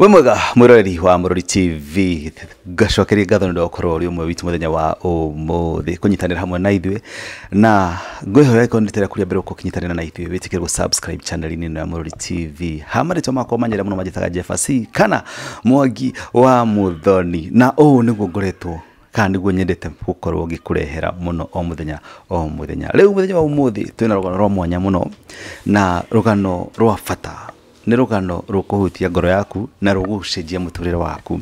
we mwega mwiroreri wa murori tv ngacokeria ngatho nä ndokorwo rä mwe witå må thenya wa å thä kå nyitanä hamwe na ithuä na ngwähoya ikorwo nä tera kuria mbere gå kå na ithuä wä tä kä rwo channelinä ä no ya murori tv ha marä makwa manyera må no manjätaga jefasi kana mwangi wa må thoni na å å nä guo ngoretwo kana niguo nyendete gukorwo ngikurehera muno o muthenya o muthenya riu muthenya wa umuthi twina rugano rwa mwanya muno na rugano rwa bata nä rå gano rå kå hutia ngoro yaku na rå gå cenjia må tå rä re waku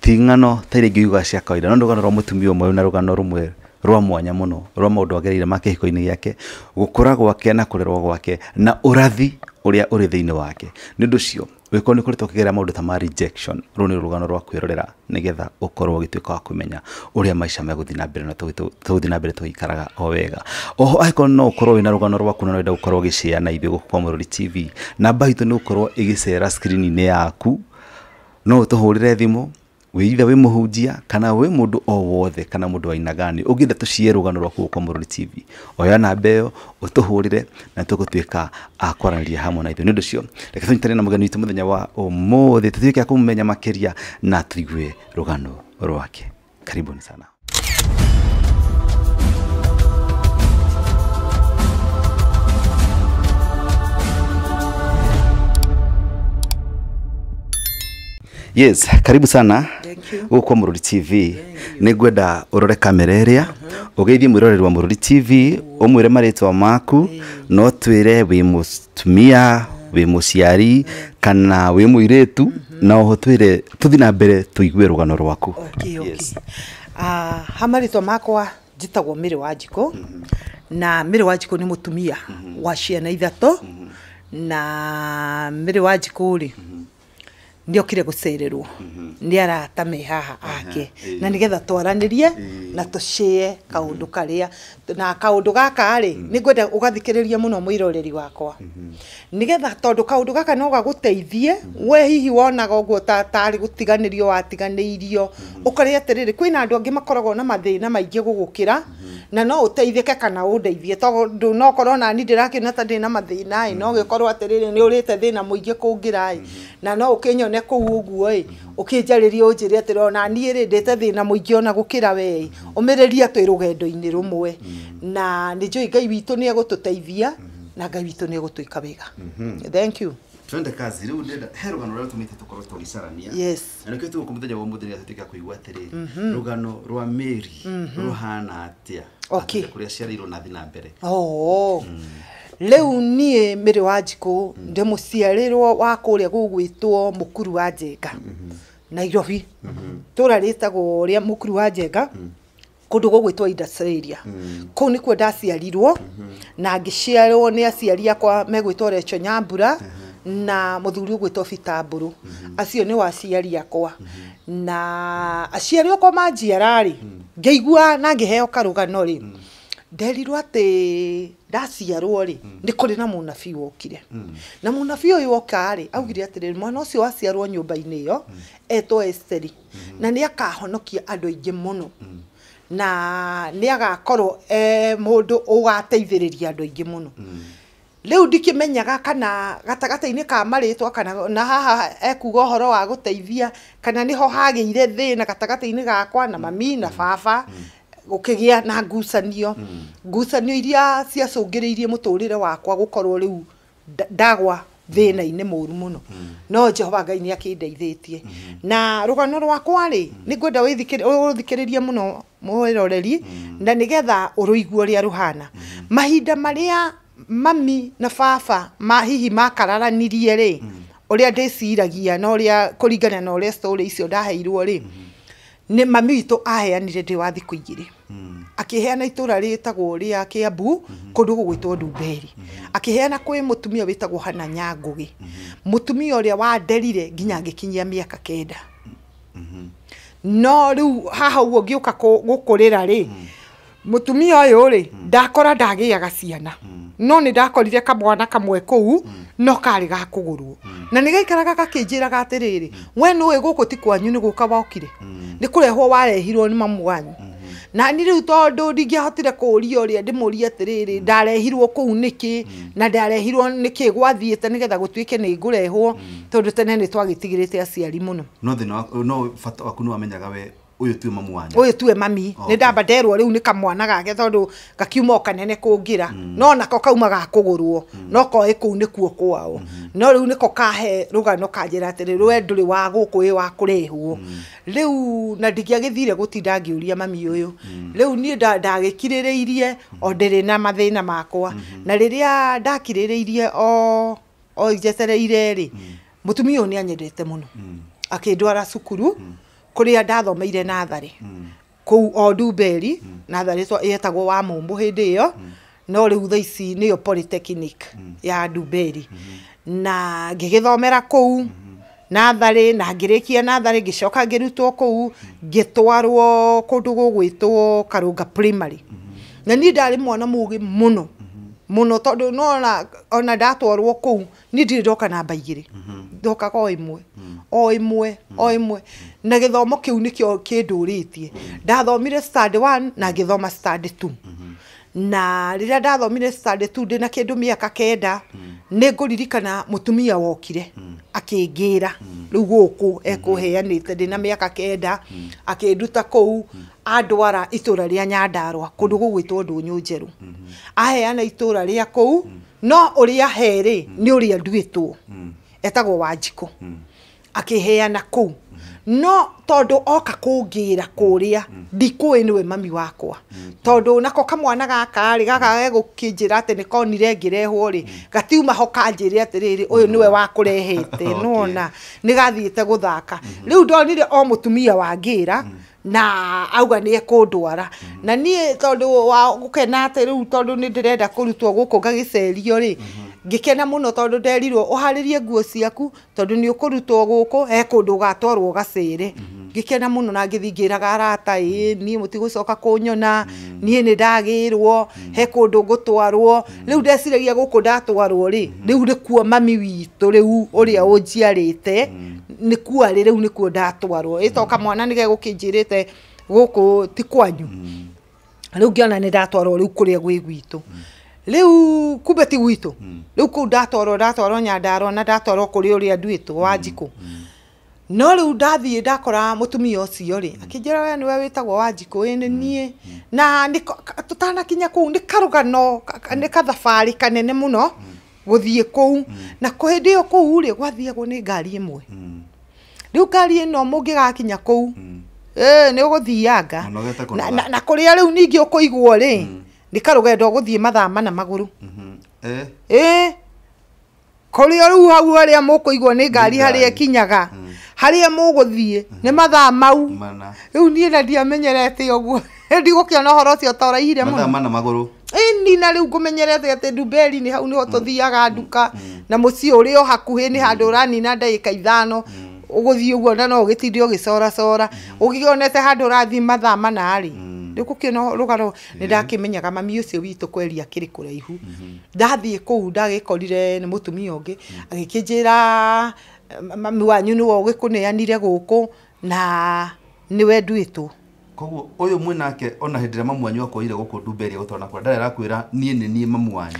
ti ng'ano ta irä ingä cia kawaida no rå gano rwa må tumia å mwe na rå gano rå mwe rwa mwanya må no rwa maå ndå agereire ma kä hiko-inä gä ake gå kå ra gwake na kå rerwo gwake na å rathi å rä a å rä thä inä wake nä å ndå cio wikorwo nä kå rä two kä maå ndå ta ma rejection rå nä rå gano rwa kwä rorera nä getha å korwo å gä tuä ka wa kå menya å rä a maica megå thiä na mbere na tå thiä na mbere tå ikaraga o wega oho angä no å korwo wä na rå gano rwaku na rwenda gå korwo å gä cea na ithuä gå kwa må rori tv namba itå nä gå korwo ä gä cera skrini-inä yaku no å tå hå rä re thimå withe wä må hunjia kana wä må ndå o wothe kana må ndå wa inagani å ngä enda tå cie rå gano rwaku gå komorori tv oya namba ä yo å tå hå rä re na tå gå tuä ka akwaranäria hamwe na ithuä nä å ndå cio reke tå nyitanä na må geni witå wa å måthä tå tuä ke akå må menya makä ria na tå igue rå gano rwake karibuni sana yes karibu sana uko mururi tv nigwenda urore kamera iria uh-huh. ugeithie mwiroreri wa mururi tv umwire maritwa maku no twire wi mutumia wi muciari kana wi muiretu mm-hmm. na oho twire tuthi na mbere tuigue rugano rwaku okay, okay. yes. uh, ah, ha maritwa makwa njitagwo mĩrĩ wa njikũ mm mm-hmm. na mĩrĩ wa ni mutumia mũtumia mm wa ciana ithatũ na mĩrĩ wa njikũ rĩ mm -hmm ndiokire gucererwo mm-hmm. ndi arata me haha ake na nigetha twaranirie na tucie kaundu mm-hmm. karia na kaundu gaka ri mm-hmm. ni ngwenda ugathikiriria muno muiroreri wakwa nigetha tondu kaundu gaka no gaguteithie we hihi wonaga uguo tari gutiganirio watiganirio ukore atiriri kwina andu angi makoragwo na mathina maingi gugukira na no uteithike kana undeithie tondu no korona ni ndirakina ta ndĩ mathina ai no gĩkorwo atĩrĩrĩ nĩ ũrĩte thĩna mũingĩ kũngĩra na no ũkĩnyo ne ko ugu å guo ä å kä njarä rie å njä re te na må ingä ona gå kä ra we å mä rä ria twä rå gendo-inä na nä njå ä ngai witå nä egå tå teithia na ngai witå ni egå twä ka ga mm-hmm. thank you twende kazi rä u ndenda he rå gano rå rä a tå mä te tå korwo na nä kä tå gå kå må thenya wa må thä rä a tå ka kå igua atä mm-hmm. rä rå gano rwa mä ri atia mm-hmm. hana atä a kå rä a ciareirwo nathi Leu nie mere wa njiku mm-hmm. ndi muciarirwo wa kuria gugwitwo mukuru wa njenga mm-hmm. nairobi mm-hmm. tura ritagwo ria mukuru wa njenga kundu gugwitwo indasiria ni kwenda ndaciarirwo na ngiciarwo ni aciari akwa megwitwo recho nyambura na muthuri ugwitwo fitamburu acio ni waciari akwa na aciari akwa manjiara ri ngeigua na ngiheo karugano ri nderirwo atä ndaciarwo rä nä kå rä na munabii wokire hmm. na munabii å yå oka augire atä rä mwana å cio waciarwo nyå-mba-inä ä yo hmm. etwo esteri hmm. na nä akahonokia andå aingä må no na nä agakorwo e må ndå å gateithä rä ria andå aingä må no rä u ndikä kana gatagatä-inä ka marä twa kana na haha ekuga å horo wa gå teithia kana nä ho hagä ire thä na gatagatä-inä gakwa na mami na baba gukigia na ngucanio mm. ngucanio iria ciacungĩrĩirie muturire wakwa gukorwo riu ndagwa thina inĩ muru muno mm. no jehova ngai nĩ akĩndeithĩtie mm. na rugano rwakwa ri ni ngwenda ũthikĩrĩrie muno mwĩroreri na nigetha ũrũigue ria ruhana mahinda maria mami na baba ma hihi makararanirie ri ũrĩa ndĩciragia na ũrĩa kuringana na ũrĩa story icio ndaheirwo ri mm -hmm nä mami witå aheanire ndä wa thikå igä hmm. akä heana itå ra rä tagwo rä a kä ambu hmm. kå ndå gå gwä two ndumberi hmm. akä heana kwä må tumia wä tagwo hana nyangå gä må tumia å rä a wanderire nginya ngä kinyia mä aka kenda no rä u haha å guo ngä å ka gå kå rä ra rä mutumia yå rä ndakora aga ciana no nä ndakorire kamwana kamwe u no karĩ ga rwo na nä gaikaraga rä atĩrĩrĩ we gå gũkũ ti kwanyu nĩ gũka wokire nĩ kũrehwo warehirwo nĩ mamwanyu na ni rĩu tondũ ndingĩahotire kũũria ũrĩa ndĩmũria atĩrĩrĩ ndarehirwo u nĩkĩ na ndarehirwo nĩkĩ gwathiĩte getha gũtuĩke nĩ ngũrehwo tondũ tene nĩ twagĩtigĩrĩte aciari mũno no no bata waku nĩ wamenyaga we uyu tu mamu wanyu uyu tu mami ni e oh, ndamba nderwo riu ni kamwana gake tondu gakiuma kanene kungira mm. no na ko kauma gakugurwo mm. no ko iku ni kuo kwao mm-hmm. no riu ni ko kahe ruga no kanjira atiri rwe nduri wa guku i wa kurehwo mm. riu na ndigia githire gutinda ngiuria mami uyu riu ni ndagikirireirie o mm-hmm. ndiri na mathina makwa mm-hmm. na riria ndakirireirie o o jetereire ri mutumi uyu ni anyendete muno akindwara cukuru kuria ndathomeire nathari kuu o ndumberi nathari so yetagwo wa mumbu hindi iyo no riu tha ici yo polytechnic ya ndumberi na ngigithomera kuu natharä na ngä rä kia natharä ngä coka ngä rutwo kå u ngä twarwo kå ndå gå gwä two karå nga primary na niä ndarä mwana må gä må no muno tondå nona ona ndatwarwo kuu ndirä ndoka namba rä mhm. ndokaga o imwe mhm. o imwe o imwe mhm. na githomo kiu nikio kinduritie ndathomire stand 1 na ngithoma stand na rä rä a ndathomire ndä na kä ndå mä aka kenda hmm. nä ngå ririkana må tumia wokire hmm. akä ngä ra hmm. rä u gå kå ekå heanä te ndä na mä aka kenda akä nduta kå u andwara itå ra rä a nyandarwa kå ndå gå gwä two ndå nyå njerå aheana itå ra rä a kå u no å rä a herä nä å rä a nduä two etagwo wanjikå akä heana kå u no tondu oka kungira kuria nä we mami wakwa tondu nako kamwana gaka ri gaka gukinjira ati nikonire ngirehwo ri mm. gatiuma ho kanjire atiriri uyu niwe mm. wakurehete nona thaka guthaka mm-hmm. riu ndonire o mutumia wa ngira mm. na auga nä ndwara na niä tondå wa gå kena atä rä u tondå nä ndä renda kå rutwo gå kå ngagä cerio rä ngikena muno tondu nderirwo uharirie nguo ciaku tondu ni ukurutwo guku he kundu ugatwarwo gacire mhm. ngikena muno na ngithingiraga arata ii mhm. ni mutigucoka kunyona nie mhm. ni ndagirwo he kundu ngutwarwo riu ndeciragia guku ndatwarwo ri riu nikuo mami witu riu uria unjiarite nikuo ari riu nikuo ndatwarwo itoka mwana nigegukinjirite guku ti kwanyu riu ngiona ni ndatwarwo riu kuria gwi gwitu riu kumbe ti gwitu mm. riu kuu ndatwarwo ndatwarwo nyandarwo na ndatwarwo kuri uria nduitwo wa mm. njiku mm. no riu ndathie ndakora mutumia ucio ri mm. akinjira we niwe witagwo wa njiku ni nie na tutanakinya kuu ni karugano ni kathabari kanene muno mm. guthie kuu na kuhindi iyo kuu ri gwathiagwo ni ngari imwe riu ngari ino mungigakinya kuu ni uguthianga na kuria riu ningi ukuigwo ri nikaru karå gå thiä mathaa mana magå mm-hmm. eh ä kori o hau harä a må kå igwo nä ngari harä a kinyaga mm. harä a må gå thiä nä mm-hmm. mathaa mau rä u niä na ndiamenyerete å guo ndigå kä ona å horo å cio ta å raihire må ni na rä u ngå menyerete atä nduberi nä hau ni ho mm. tå thiaga nduka mm. na må ciä å rä o hakuhä ni handå å ranina ndagä ka ithano å gå thiä å guo na no å gä tinde å gä coracora å gä onete handå rä gå kä rå garo nä mm-hmm. ndakä menyaga mami å cio witå kweria akä rä kå raihu ndathiä kå u ndagä korire nä må tumia å ngä mm-hmm. agä kä njä ra mami wanyu nä wogä kå neanire gå kå na nä wenduä two koguo uyu mwinake ona hindi ria mamu wanyu akoire guku ndumberia gutona kwa ndari arakwira nie ni nie mamu wanyu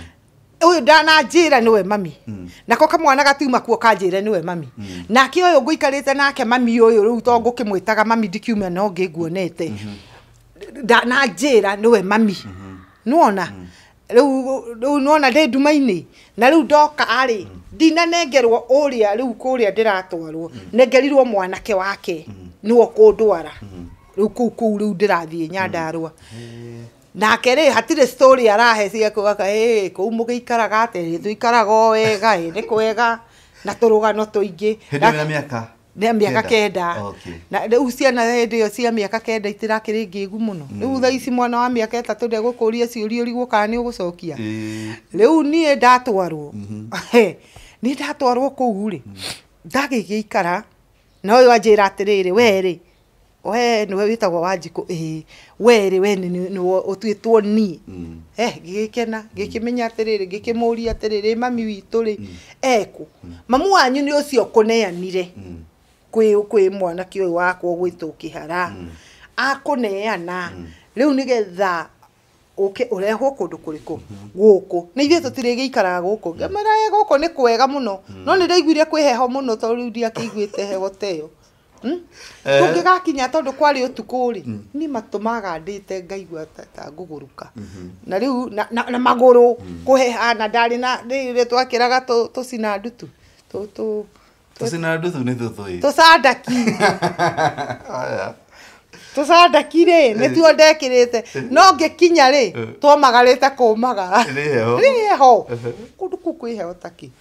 uyu ndananjira niwe mami mm. nako kamwana gatiuma kuo kanjire niwe mami mm. nake uyu nguikarite nake mami uyu riu to ngukimwitaga mami ndikiuma no nguonete mm -hmm nanjira niwe mami mhm. nuona mhm. riu riu nuona ndi nduma-ini na riu ndoka u kå rä a ndä ratwarwo nengerirwo mwanake wake niwo kå riu rä u riu ndirathii nyandarua mhm. nake rä hatirä story arahe ciakugaga ä kå u må gä ikaraga atä tå ikaraga o wega ä nä kwega na tå rå gano tå ingä nä a mä aka kenda na rä u ciana hä ndä ä yo cia mä aka kenda itä rakä rä ngä gu må no mm. rä u thaici mwana wa mä aka ätatå ndä gå kå ria ci å ri å riguo kana nä å gå cokia rä u niä ndatwarwo mhm. nä ndatwarwo kå u rä ndagä gä ikara na å yå anjä ra atä rä rä we rä we nä we wä tagwo wa njikå ä we rä we nä å tuä two niä mm. gä gä kena gä kä menya atä rä rä gä kä må ria atä rä rä mami witå rä mm. ekå mamu wanyu nä å cio kå neanire mm. kwä kwä mwana kä å wakwo gå tå kä hara mm. akå neana mm. rä u nä getha uke urehwo kundu kuriku mm-hmm. guku ni ithuĩ tũtirĩ gĩikaraga gũkũ gå kå nä kwega må mm. no nä ndaiguire kwä heho mũno tondũ rĩu ndiakĩiguĩte heho teyo hmm? eh. tũngĩgakinya tondũ kwarĩ ũtukũ-rĩ ni matũ te ngaigua ta ngũgũrũka mm-hmm. na rĩu na magũrũ kũheha na ndarĩ na raga tå cina ndutu tũtũ tå cä nä tå rä tuo ndekä rä te eh. no ngä kinya rä eh. twamagarä te kå rä heho eh. kå ndå kå kwä heho taki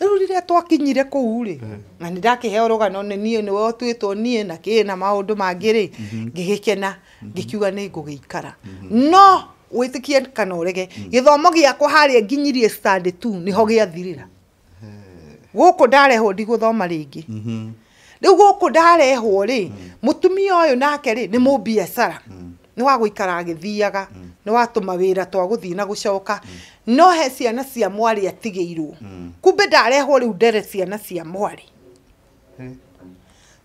rä u rä rä a twakinyire kå u rä na nä ndakä heo rå gano nä niä nä we tuä mhm. mhm. mhm. two niä na kä na maå ndå mangä rä ngä gä kena ngä kiuga nä ngå gä ikara no wä tä kie kana å rege gä thomo gä akwa harä a nginyirie nä ho gä athirä ra guku ndarehwo ndigũthoma rĩngĩ mm-hmm. rĩu gũkũ ndarehwo rĩ mũtumia ũyũ nake rĩ nĩ mũbiacara mm. ni wa gũikara agĩthiaga mm. nĩ watũma wira twa gũthiĩ na gucoka mm. no he ciana cia mwari atigĩirwo kumbe ndarehwo rĩu ndere ciana cia mwari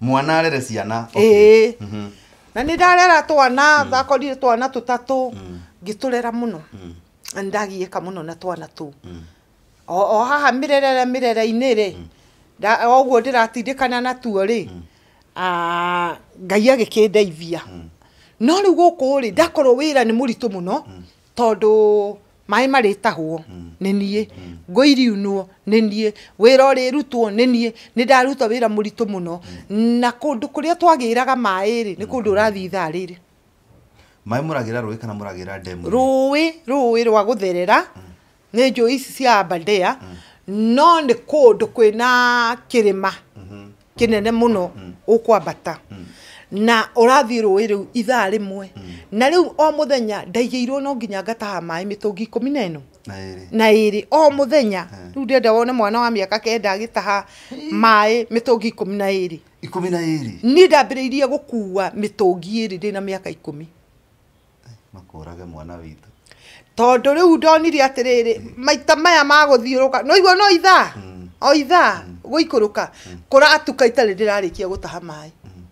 mwana arere ciana ĩĩ mm-hmm. na nĩ ndarera twana thakorire twana tũtatũ ngĩtũrera mũno na nĩ ndagiĩka mũno na twana tũu o haha inä rä mm. oguo ndä ratindä kana natuo rä mm. ngai agä kä ndeithia mm. no rä u gå kå rä ndakorwo wä ra nä må ritå må no tondå maä marä tahwo nä niä ngå iriunwo nä niä nĩ niĩ wĩra ũrĩrutwo nĩ niĩ nä ndaruta wä ra må ritå må no na kå kå ndå rä a twagä kũndũ kũrĩa twagĩraga maĩ rĩ nĩ kũndũ ũrathiĩ ithaa rĩrĩ maĩ mũragĩra rũĩ kana mũragĩra ndemu rå ä rwa gũtherera mm nä njå ici cia abadea no nä kå ndå kwä na kä rä ma kä nene må no å kwambata na ä rä u ithaa mwe na u o ndaigä irwo no nginya ngataha ngi ikå mi na no na rä o rä u ndenda wone mwana wa mĩaka kenda tå ngi ikå mi na ikå mi na kua mä tå ngi ä rä ndä na mĩaka ikũmi makũrage mwana witũ tondå rä u ndonire atä rä rä maita maya magå thiå rå ka no iguo no ithaa mm. o ithaa gå ikå rå ka mm. kå ratuka itarä ndä rarä kia gå taha maä mm.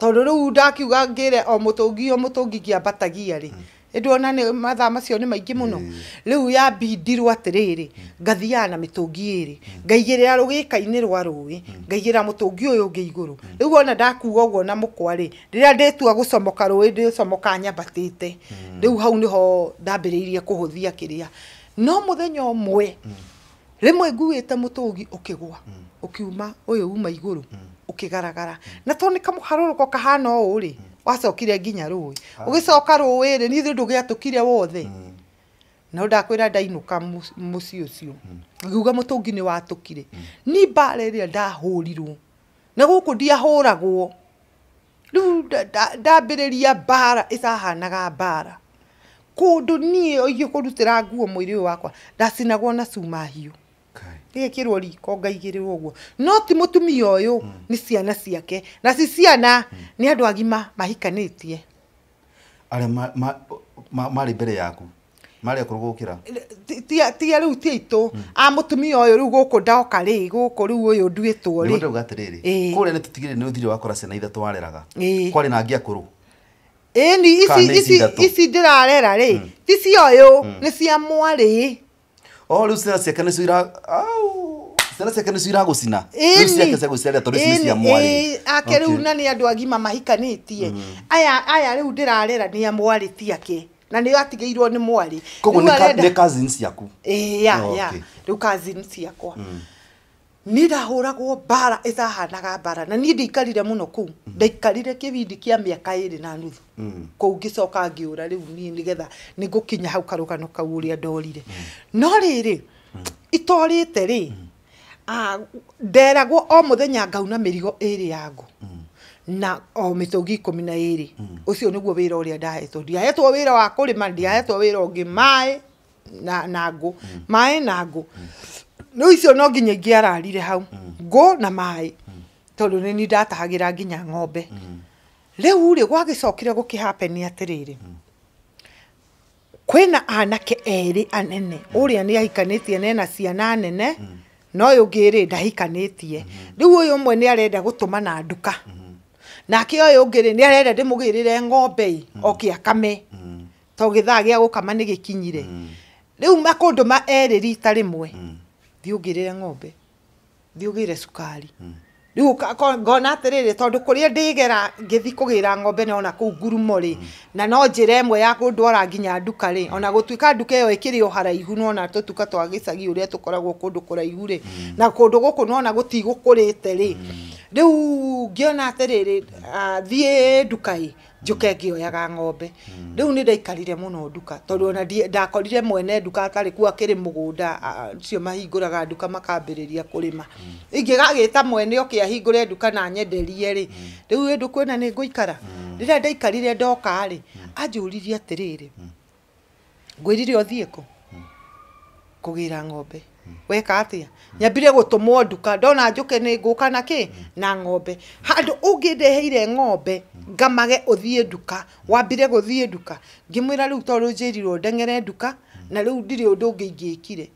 tondå rä u ndakiuga ngä re o må tå ngi o må tå ngi ngä ambatagia rä mm ndona nä mathaa macio nä maingä må no rä u yambindirwo atä rä rä ngathiaga na mä tångi ä rä mm. ngaigä rä ra rå gä kainä rwa rå ä mm. ngaigä ra må å yå ngä igå mm. rå rä u ona ndakuga å guo na må kwa rä rä rä a ndä tua gå comoka rå ä ndä comoka nyambatä te rä u hau nä ho ndambä rä irie kå hå thia kä rä a no må thenya å mwe rä mwe nguä te må tågi å kä gwa å kiuma å yå uma igå rå å kä garagara na tondå nä kamå harå rå ko kahana å rä wacokire nginya rũĩ ah. ũgĩcoka rũĩ rĩ nithuĩ ndũgĩatũkire wothe hmm. no ndakwĩra ndainũka mũciĩ ũcio hmm. ngiuga mũtũngi nĩ watũkire hmm. ni mbara ĩrĩa ndahũrirwo na gũkũ ndiahũragwo rĩu ndambĩrĩria mbara ĩcahanaga mbara kũndũ niĩ oigĩ kũrutĩra nguo mwĩrĩ ũyũ wakwa ndacinagwo na cuma hiũ tigikirwo riko ngaigĩrĩrwo ũguo no ti mũtumia ũyũ hmm. ni ciana ciake na ci ciana hmm. ni andu agima mahikanitie are marĩ ma, ma, ma, mbere yaku marĩ akũrũ gũkĩra tiga rĩu ti aitũ hmm. a mũtumia ũyũ rĩu gũkũ ndaoka rĩ gũkũ rĩu ũyũ nduĩtwo rĩ ndauga atĩrĩrĩ ni tutigire ni ũthire wakora ciana ithatũ wareraga kwari na angĩ akũrũ ĩni ici ndĩrarera ri ti cia ni nĩ cia mwarĩ o rä u ciake nä ciake nä cio cia ake rä u na nä andå agima mahikanä tie mm. aya aya rä u ndä rarera nä tiake na nä atigä irwo nä mwarä koguo nä ciaku eh, ya oh, rä u ciakwa mm ni ndahuragwo mbara ĩtahanaga mbara na u ndaikarire mũno kũu mhm. ndaikarire mä aka ä rä na nuthu mhm. kũu ngĩcoka ngĩũra rĩu getha nĩgetha nĩ kinya hau karũgano kau ũrĩa ndorire mhm. no rĩrĩ itorĩte rĩ nderagwo o mũthenya ngauna mĩrigo ĩrĩ yangu na o mĩtũngi mi na wä ra å rä a ndahetwo ndiahetwo ra wa kũrĩma ndiahetwo wĩra ũngĩ maĩ na ngũ maĩ na ngũ no icio no nginya ingä ararire hau mm. ngå na maä mm. tondå nä ni ndatahagä ra nginya ngombe rä u rä gwagä cokire gå kä atä rä rä kwä na anake erä anene å rä a nä ahikanä tie nena ciana nene mm. no yå ngä rä ndahikanä tie rä u å yå mwe nä arenda gå tå ma na nduka nake å yå ngä rä nä arenda ndä må gä rä re ngombe okä akame togä thaa gä a gå kama nä gä kinyire rä u makå ndå ma erä rita rä mwe mm -hmm thiä ngä ng'ombe thiä å gä re cukari hmm. ngona atä rä rä tondå kå rä a ndä gera ngä kå gä ra ng'ombe nona kå u ngurumo rä hmm. na no njä ra ä mwe ya kå ndwara nginya hmm. nduka rä ona gå tuä ka nduka ä yo ä kä rä o haraihu nona tå tuka twa gä cagi å rä a tå koragwo kå ndå kå raihu rä na kå ndå gå kå nona gå tigå kå rä te rä rä u ngä ona atä rä rä thiä njuke ngioyaga ng'ombe rä u nä ndaikarire må no nduka tondå ona ndakorire mwene nduka atari ku gå nda cio mahingå raga nduka makambä rä rä ria kå ma ingä gagä ta mwene ahingå re nduka na nyenderie rä rä u ä ndå ri nä ngå ikara rä rä a ndaikarire ndoka rä rä rä anjå ririe atä ngwä rire å thiä kå kå gä ra ng'ombe weka atia nyambire mwo nduka ndona njuke ni nguka na ki na ng'ombe ngä ndeheire ng'ombe ngamage thiä nduka wambire thiä nduka ngimwira riu tondu njirirwo ndeng'ere nduka na riu ndiri undu ungi ingikire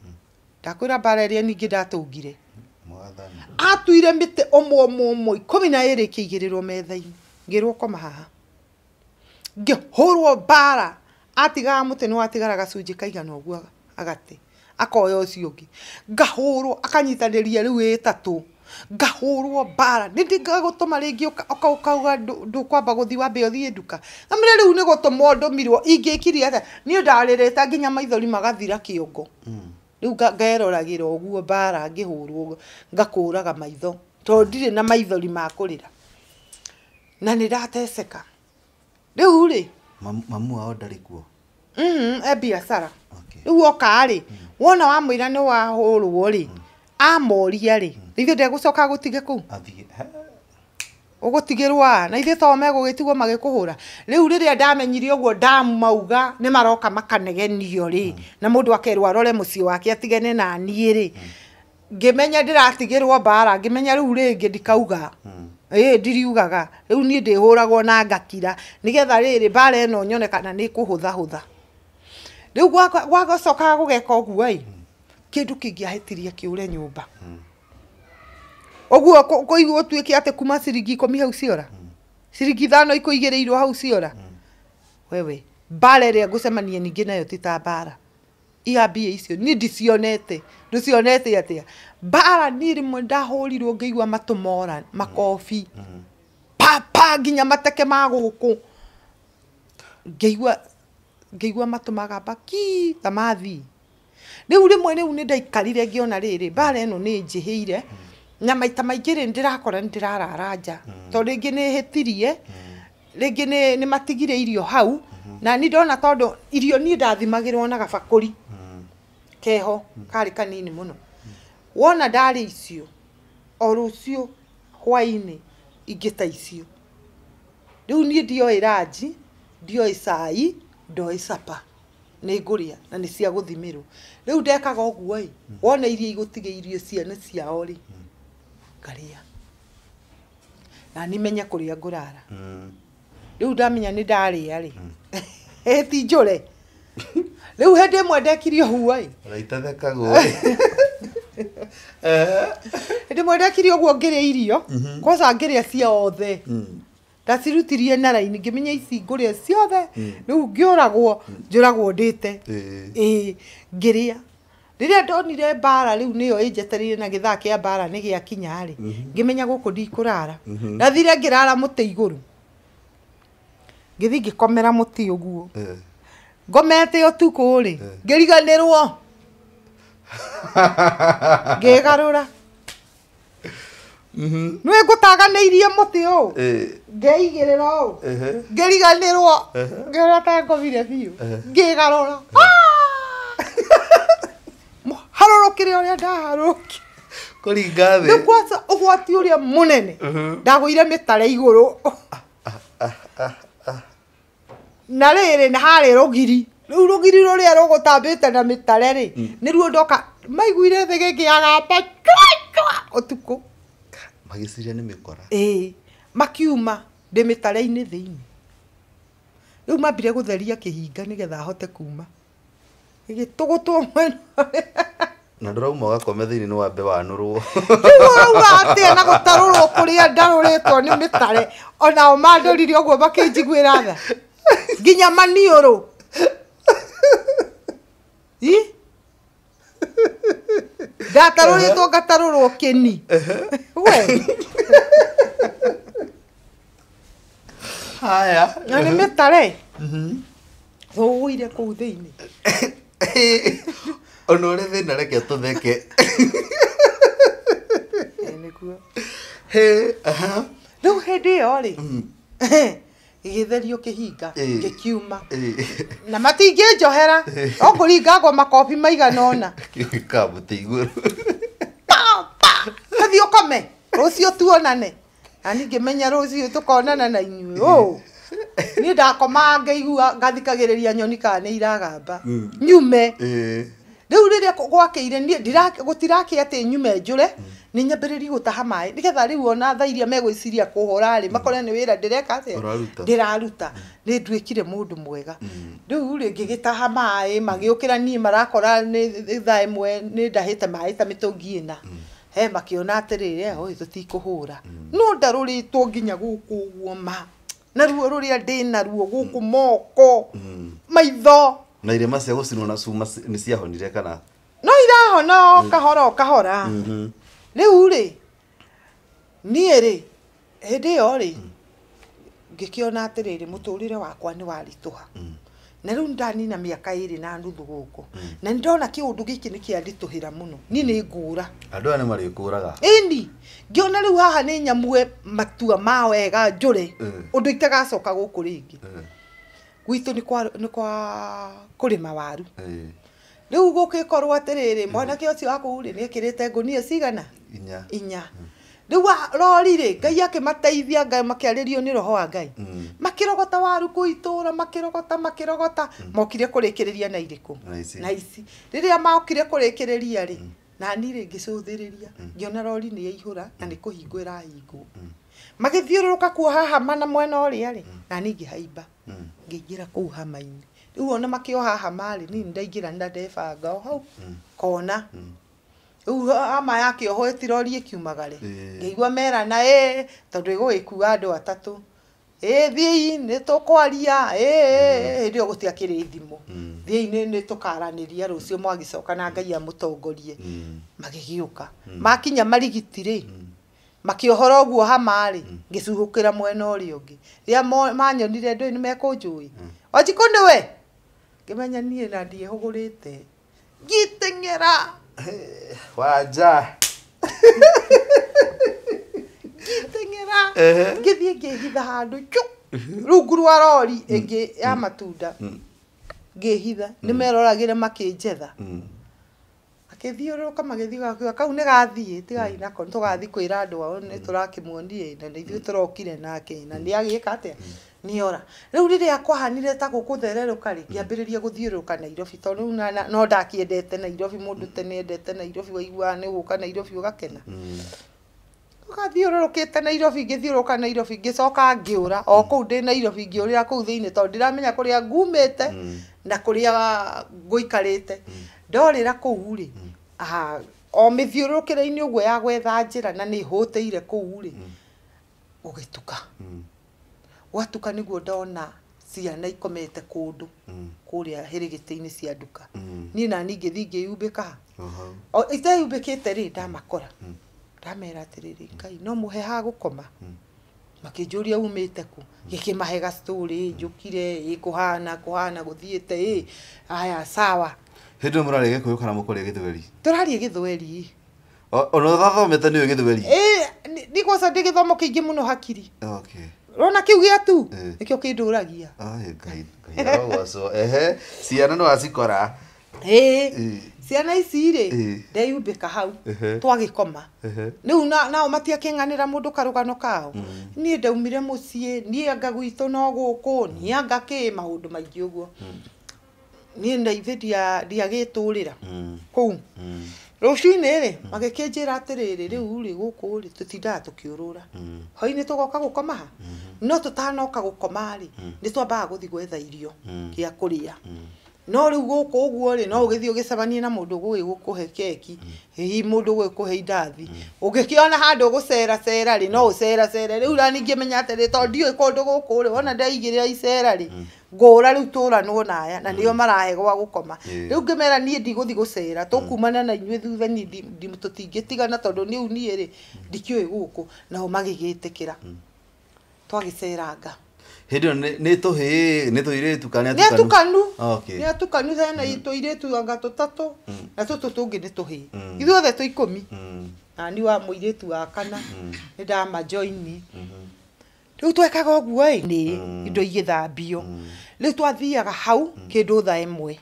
ndakwira mbara iria ningi ndatungire atuire mĩtĩ ũmwe ũmwe ũmwe ikũmi na ĩrĩ ikĩigĩrĩrwo metha-inĩ ngĩrwo koma haha ngĩhũrwo mbara atigaga mũtĩ nĩ watigara gacunjĩ kaigana ũguo agate akoya ũcio ũngĩ ngahũrwo akanyitanĩria rĩu ĩtatũ ngahũrwo mbara nĩ ndingagũtũma rĩngĩ ũkauga ndũkwamba wa wambe ũthiĩ nduka amrĩ rĩu nĩ gũtũmwo ndũmirwo ingĩkiri atĩa niĩ ndarireta nginya maithori magathira kĩongo hmm. riu ngeroragĩra ũguo mbara ngĩhũrwo ũguo ngakũraga maitho tondũ ndirĩ na maithori ma na ni ndateceka riu ri mamu wao ndarĩ kuo mhm e biacara rä u okarä wona wamwä nä wahå rwo rä mm. amoria rä rä mm. ithuä ndegå coka gå tige kå u ugutigirwa na ithe to megugitigo magikuhura riu riria ndamenyire uguo ndamauga ni maroka makanegenio ri mm. na mundu akerwa må mucii wake atigene na nie ri ngimenya ndiratigirwo mbara ngimenya riu ringi ndikauga ä ndiriugaga rä u niä ndä hå ragwo na ngakira nä getha rä rä mbara ä no nyone kana nä kå hå thahå tha riu gwagocokaga gugeka uguo i kindu kingiahetirie kiure nyumba uguo tuä tuike atä kuma ciringi ikumi hau ciora ciringi ithano irwo hau ciora wewe mbara iria ngucemania ningi nayo ti ta mbara ia icio ni ndicionete nducionete atia mbara ni rimwe ndahurirwo ngiigua matå mora makobi papa nginya mateke ma guku ngiigua ngigua matumaga baki tamathi mwe rä u nä ndaikarire ngiona riri mbara njä ni ire na maita maingi ri ndirakora ni ndirarara nja mm. to ringi ni hitirie mm. ringi ni matigire irio hau mm-hmm. na ni ndona tondå irio ni rwo na gabakuri mm. keho karä kanini muno wona ndarä icio o rå cio hwainä ingä ta icio rä u niä ndioä ranji ndioä cai ndoi sapa nä ngå rä a na nä cia gå thimä rwo rä u ndekaga å guo hmm. wona iria igå hmm. hmm. tigä irio ciana ciao rä ngarä a na nimenye kå rä a ngå rara rä u ndamenya nä ndarä a rä ä ti njå re rä u hä ndä ä mwe ndekire å guo ä hä ndä ä ndekire å guo ngä rä irio kwanza ngiria rä a mm ndacirutirie na raini ngĩmenya ici a ciothe hmm. rĩu ngä rä a rä rä a ndonire mbara yo ä njetereire na kä a mbara ngä hmm. menya gå kå ndikå rara hmm. ndathire thi ngä komera må tä å guo ngomete ũtukũ-rĩ garå ra nä mm-hmm. ngå taganäirie må tä å ngeigä rä ra å ngä riganä rwo ngä rä ta ngomire biå ngä garå ra harå rå kä re å rä a ndaharå kä kå ringa thä nä kwaca å gwati å rä a må nene ndagå ire mä tare igå rå na rä rä harä rå giri rä u rå giri rå rä a rå gå tambä te na mä tare rä mm. nä ruo ndoka maiguire thä gä ngä agamba å tukå magĩciria nĩ mĩkora ĩĩ makiuma ndä mä tare-inä thä inä rä u mambire gå theria kä hinga nä getha ahote kuma tå gå two mwena na ndå ndũrauma thä inä nä wambe rwo wanũrwo rĩu wauma a na rwo kå rä a ndarå rä two nä mä tare onao å mandũrire ũguo makĩnjiguĩra tha nginya maniå rå rä two ngatarũrĩtwo ngatarũrwo kĩni we haya na ire kå u thä inä ona å rä thä na reke tå u hä ndä ä yo rä igitherio kihinga gikiuma na matingĩ njohera ongũringangwo makobi maigana ona kamũtĩ igũrũ kathi ũkome rũciũ tuonane na ningĩ menya rũciũ tũkonana na inyuĩ ni niĩ ndakoma ngaigua ngathikagĩrĩria nyoni kana nĩ iragamba nyume riu riria gwakire gutirakĩ atä nyume njure nä nyambä gutaha maä nä getha rä u ona tha iria megwiciria kå hora makore nä wä ra ndä reka ndä raruta nä nduä kire må ndå mwega mm. rä u rä ngä gä taha maä magä å kä marakora nä tha mwe nä ndahä te maä ta mä tå ngi ä na mm. he makä ona atä rä rä oi tå tikå hå ra mm. no ndarå rä two nginya gå kå na ruo rå rä a ndä naruo gå kå moko maitho na irema cia gucinwo na cuma nä ciahonire kana no irahona o mm. kahora o kahora mm-hmm. rä u rä niä rä hä ndä ä yo rä mm. ngä kä ona atä rä rä må tå rä re wakwa nä waritå ha mm. na rä u nä ndanina mä aka ä rä na nuthu gå kå na nä ndona kä å ndå gä kä nä kä aritå hä ra må no niä nä ngå ra andå aya nä marä kå raga ni ngä ona rä u haha nä nyamue matua ma wega njå re å ndå itagacoka gå kå rä ngä gwitå nä kwa kå rä ma waru rä u gå kä korwo atä rä rä mwanake å cio wa kå u nä ekä rä te ngå nia cigana inya rä u rori rä ngai akä mateithia makä arä rio nä roho wa ngai mm. makä rogota waru kå itå ra makä rogota makä rogota mm. mokire kå rä kä rä ria na irä kå na ici rä rä a mokire kå rä kä rä ria rä mm. nani rä ngä cå thä rä ria ngä ona rori nä yaihå ra na nä kå hingå ä rahingwo magä thiå rå rå ka kuo haha mana mwena å rä a rä nani ngä haimba ngĩingĩra kuu hama-inĩ rĩu ona makĩoha hama rĩ niĩ ndaingĩra nĩ ndebanga o hau hmm. kona hmm. rĩu hama yakĩohwo ĩtirorie kiumagare ngĩigua merana ĩ tondũ ĩgũgĩkua andũ atatũ ĩ thiĩi nĩ tũkwaria ĩ hmm. hĩndĩ ĩyo tå karanä ria rå cio rũciũ coka na ngai å ka makinya marigiti makiohora guo hama ri ngicuhukira mwena uri ungi ria manyonire ndui ni mekunjui hmm. ojikundi we ngimenya nie na hugurite ngitengera waja ngitengera ngithie ngihitha handu chu rungu rwa rori ingi ya hmm. matunda hmm. ngihitha meroragire makinjetha agäthiå ka magä kau nä gathiä tigai mm. nako nä tå gathiä kwä ra andå ao nä mm. tå rakä muonie na nä ithuä mm. tå rokire nake na nä agä ka atä nä ora rä u rä rä a kwahanire ta gå kå thererå karä ngä ambä rä ria gå thiå rå ka nairobi tondå rä u no endete nairobi må ndå tene endete nairobi waiguaga nä gå ka nairobi å gakena gathiururukite nairobi ngithiururuka nairobi ngicoka ngiura o kuu ndi nairobi ngiurira kuu thiini tondu ndiramenya kuria ngumite na kuria nguikarite ndorĩra kũu mm. aha o mĩthiũrũrũkĩre-inĩ ũguo ya gwetha njĩra na nĩ hũtĩire kũu rĩ gũgĩtuka mm. gwatuka mm. nĩguo ndona ciana ikomete kũndũ kũrĩa hĩrĩgĩtĩ-inĩ cia nduka niĩ nani ngĩthiĩ ngĩyumbĩka ha iteyumbĩkĩte rĩ ndamakora ndamera atĩrĩrĩ kai no mũhe ha gũkoma makĩnjũria umĩte kũ gĩkĩmahe gacũrĩ njũkire ĩ kuhana kũhana gũthiĩte ĩ aya sawa hindi muraria gikuyu kana mukuria githweri turaria githweri ona thathomete niuyu githweri ni kwaca ndi githomo kiingi muno hakiri okay rona kiu giatu nikio kinduragia ehe ciana no acikora ciana ici rä ndeyumbä hau twagäkoma rä u nao matiakänganä ra må ndå karå kao mm. niä ndaumire må ciä niä anga gwitå no gå kå niä anga kä maå ndå maingä å guo mm niä ndaithi ndia tå rä ra mm. kå u mm. rå cinä rä magä kä njä ra atä rä rä rä u rä gå kå rä tå tindaga tå kä å rå ra mm. hwainä tå goka gå komaha mm-hmm. no tå tanoka gå komarä nä twambaga gå thiä gwetha irio gä a kå rä a no rä u gå kå å guo rä no å gä thiä å gä cemanie na må ndå gå gå kå he keki mm. hihi må ndå gå kå he indathi å mm. gä kä ona handå å gå ceracera rä no å mm. cera rä u ra menya atä rä tondå ndiå kå ndå gå kå rä wona ndeigä rä ra icera rä ngå ra rä u tå ranwo naya na nä o marahegwa gå koma rä u ngä mera niä ndigå thiä gå cera tå kumana na inyuä thutha tå tingä tigana tondå nä u niä rä ndikä å ä gå kå nao magä gä tä kä ra twagä ceranga hä nä tå hä nä tå irä tu kana nä atukanu nä kanu hena tå irä tu anga tå tatå mm. na tå tå tå ngä nä tå hä ithuothe tå ikå mi mm. nani wa må irä tu wa kana mm. nä ndama joini mm-hmm. rä u twekaga å guo ä nä indo igä thambio rä u twathiaga hau kä ndå tha ä mwe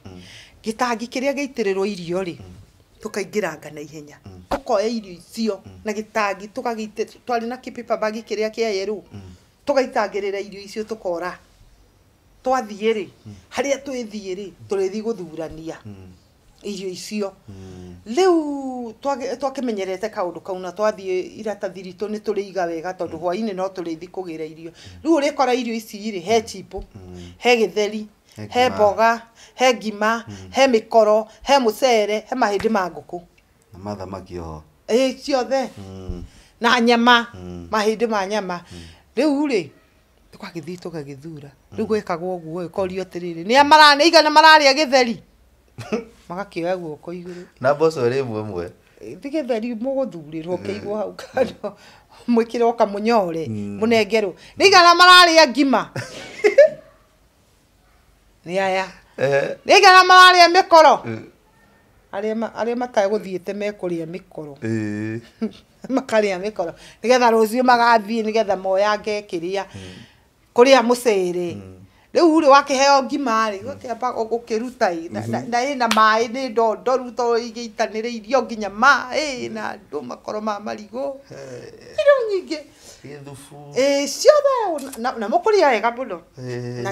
gä tangi kä rä a gä itä rä rwo irio rä tå kaingä ranga na ihenya tå koya irio icio na gä tangi tå twarä na kä rä a kä aye rä u tugaitangirira irio icio tukora twathiä rä hmm. harä a twäthiä rä tå rä thi gå thurania hmm. irio icio hmm. rä u twakä menyerete kaå ndå kau na twathiä iratathi nä tå rä iga wega tondå hwainä no tå rä thi kå gä ra irio rä u å rä kora irio icirä he chipå he gä theri he mboga he ngima he mä koro he må cere he mahä ndä ma ngå kå mathamaki oho ciothe na nyama mahä ndä ma nyama riu ri tũgagĩthiĩ tũgagĩthura rĩu gwĩkagwo ũguo korio atĩrĩrĩ nĩ mararĩ igana mararĩa gĩtheri magakĩoya guoko igũrũ na mboco mwe ĩmwe ĩmwe ti gĩtheri mũgũthurĩrwo kĩigwo hau kando nyore må hmm. nengerwo nä igana a ngima nä aya nĩ igana te mekå rä a mä koro makaria mikoro nigetha rucio magathii nigetha moyange kiria kuria muciri hmm. riu ri wakiheo ngima ri ukiamba hmm. gukiruta i na i na hmm. mai ni ndondoru to irio nginya mai na ndu makoro ma marigo irio nyingi ciothe na må kå rä a wega må no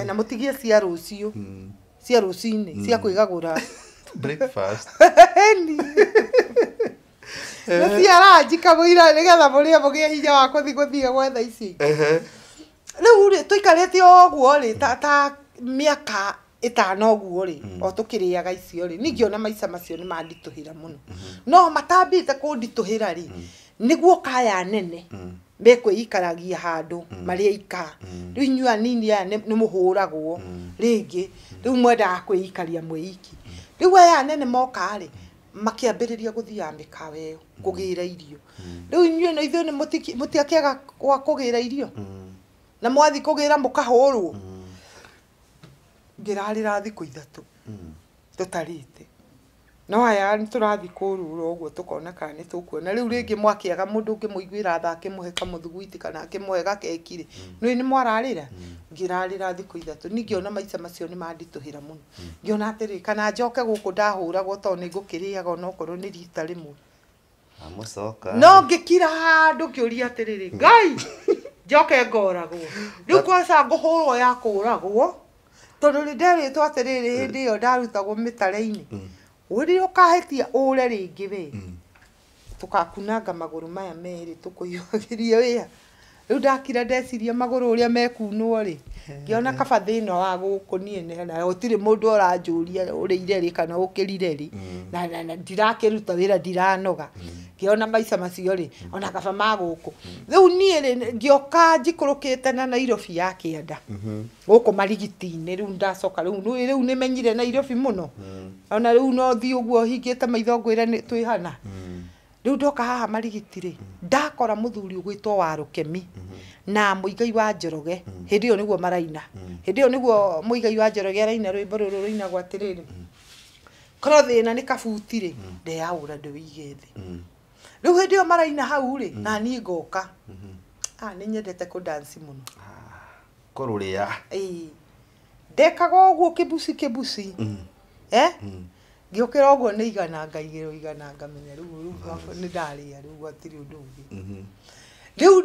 na må tigie cia rucio ciå cia rå cinä cia kwä gagå ra ciara njikamwira nä getha må rä a må gä hinya wa kå thi gå thiä gwetha icio ingä rä u rä tå ikarä te o guo rä ta mä aka itano guo ri o tukiriaga icio ri ningiona maica macio ni mandituhira muno mm-hmm. no ra rä nä guo kaya nene mm. mekwiikaragia handu mm. maria ika mm. riu inyuĩ anini aya rä ngä rä u mwendaga iki rä u aya nene moka makiambiriria guthia mikawe mm. kugira irio mm. riu inyue mm. na muti muti akega gwa kugira irio na mwathi kugira mũkahũrwo ngirarira thikũ ithatũ tũtarĩte no aya nä tå rathiä kå rura å guo tå kona kana nä tå kuona rä u rä ngä mwakĩaga må ndå å ngä må iguä ra tha akä må he kamå kana akä må he gakekirä hmm. nä nä mwararä ra hmm. ngä rarä ra thikå ithatå ningä ona maica macio nä manditå hä ra må no hmm. ngä ona atä rä kana njoke gå kå ndahå ragwo tondå nä ngå kä rä aga onakorwo nä rita rä mwe no ngä kira handå ngä å ria atä rä rä ngai njoke ngoragwo rä u kwaca ngå hå rwo ya kå ragwo tondå nä nderä two atä rä rä hä ndä ä yo ndarutagwo mä tare-inä uri ukahetia ure ringi we mm. tukakunanga maguru maya meri tukuyogiria wea rä u ndakira ndeciria magå rå å rä a mekunwo rä ngä ona kaba thä na wa gå kå ne na gå tirä må mm. ndå å ria rä ire kana ukirire ri na ndirakiruta wira ndiranoga ngiona ona macio ri ona kaba magå kå rä u niä rä ngä oka njikå rå kä na nairobi ya kä enda mm-hmm. gå kå marigiti-inä ndacoka rä u nä menyire nairobi må mm. no ona rä no thiä å guo hingä te maitho ngwä re twä hana mm u ndoka haha marigitire ndakora gwä two wa kemi na igai wa njoroge yo nä guo maraina nä guo må igai wa njoroge araina rwimbo ruru rä atiriri korwo na nä kabuti thä rä u thĩ ndä ä yo maraina hau rä na niĩ ngoka a ah, nĩ nyendete kũdansi mũno ah, kũrũrĩa ĩĩ ndekaga ũguo kĩbuci kĩbuci mm. eh mm ngiukira uguo ni igana ngaigirwo igana ngamenya riu ni ndarĩa riu atirĩ ũndũ ũngĩ mm-hmm. riu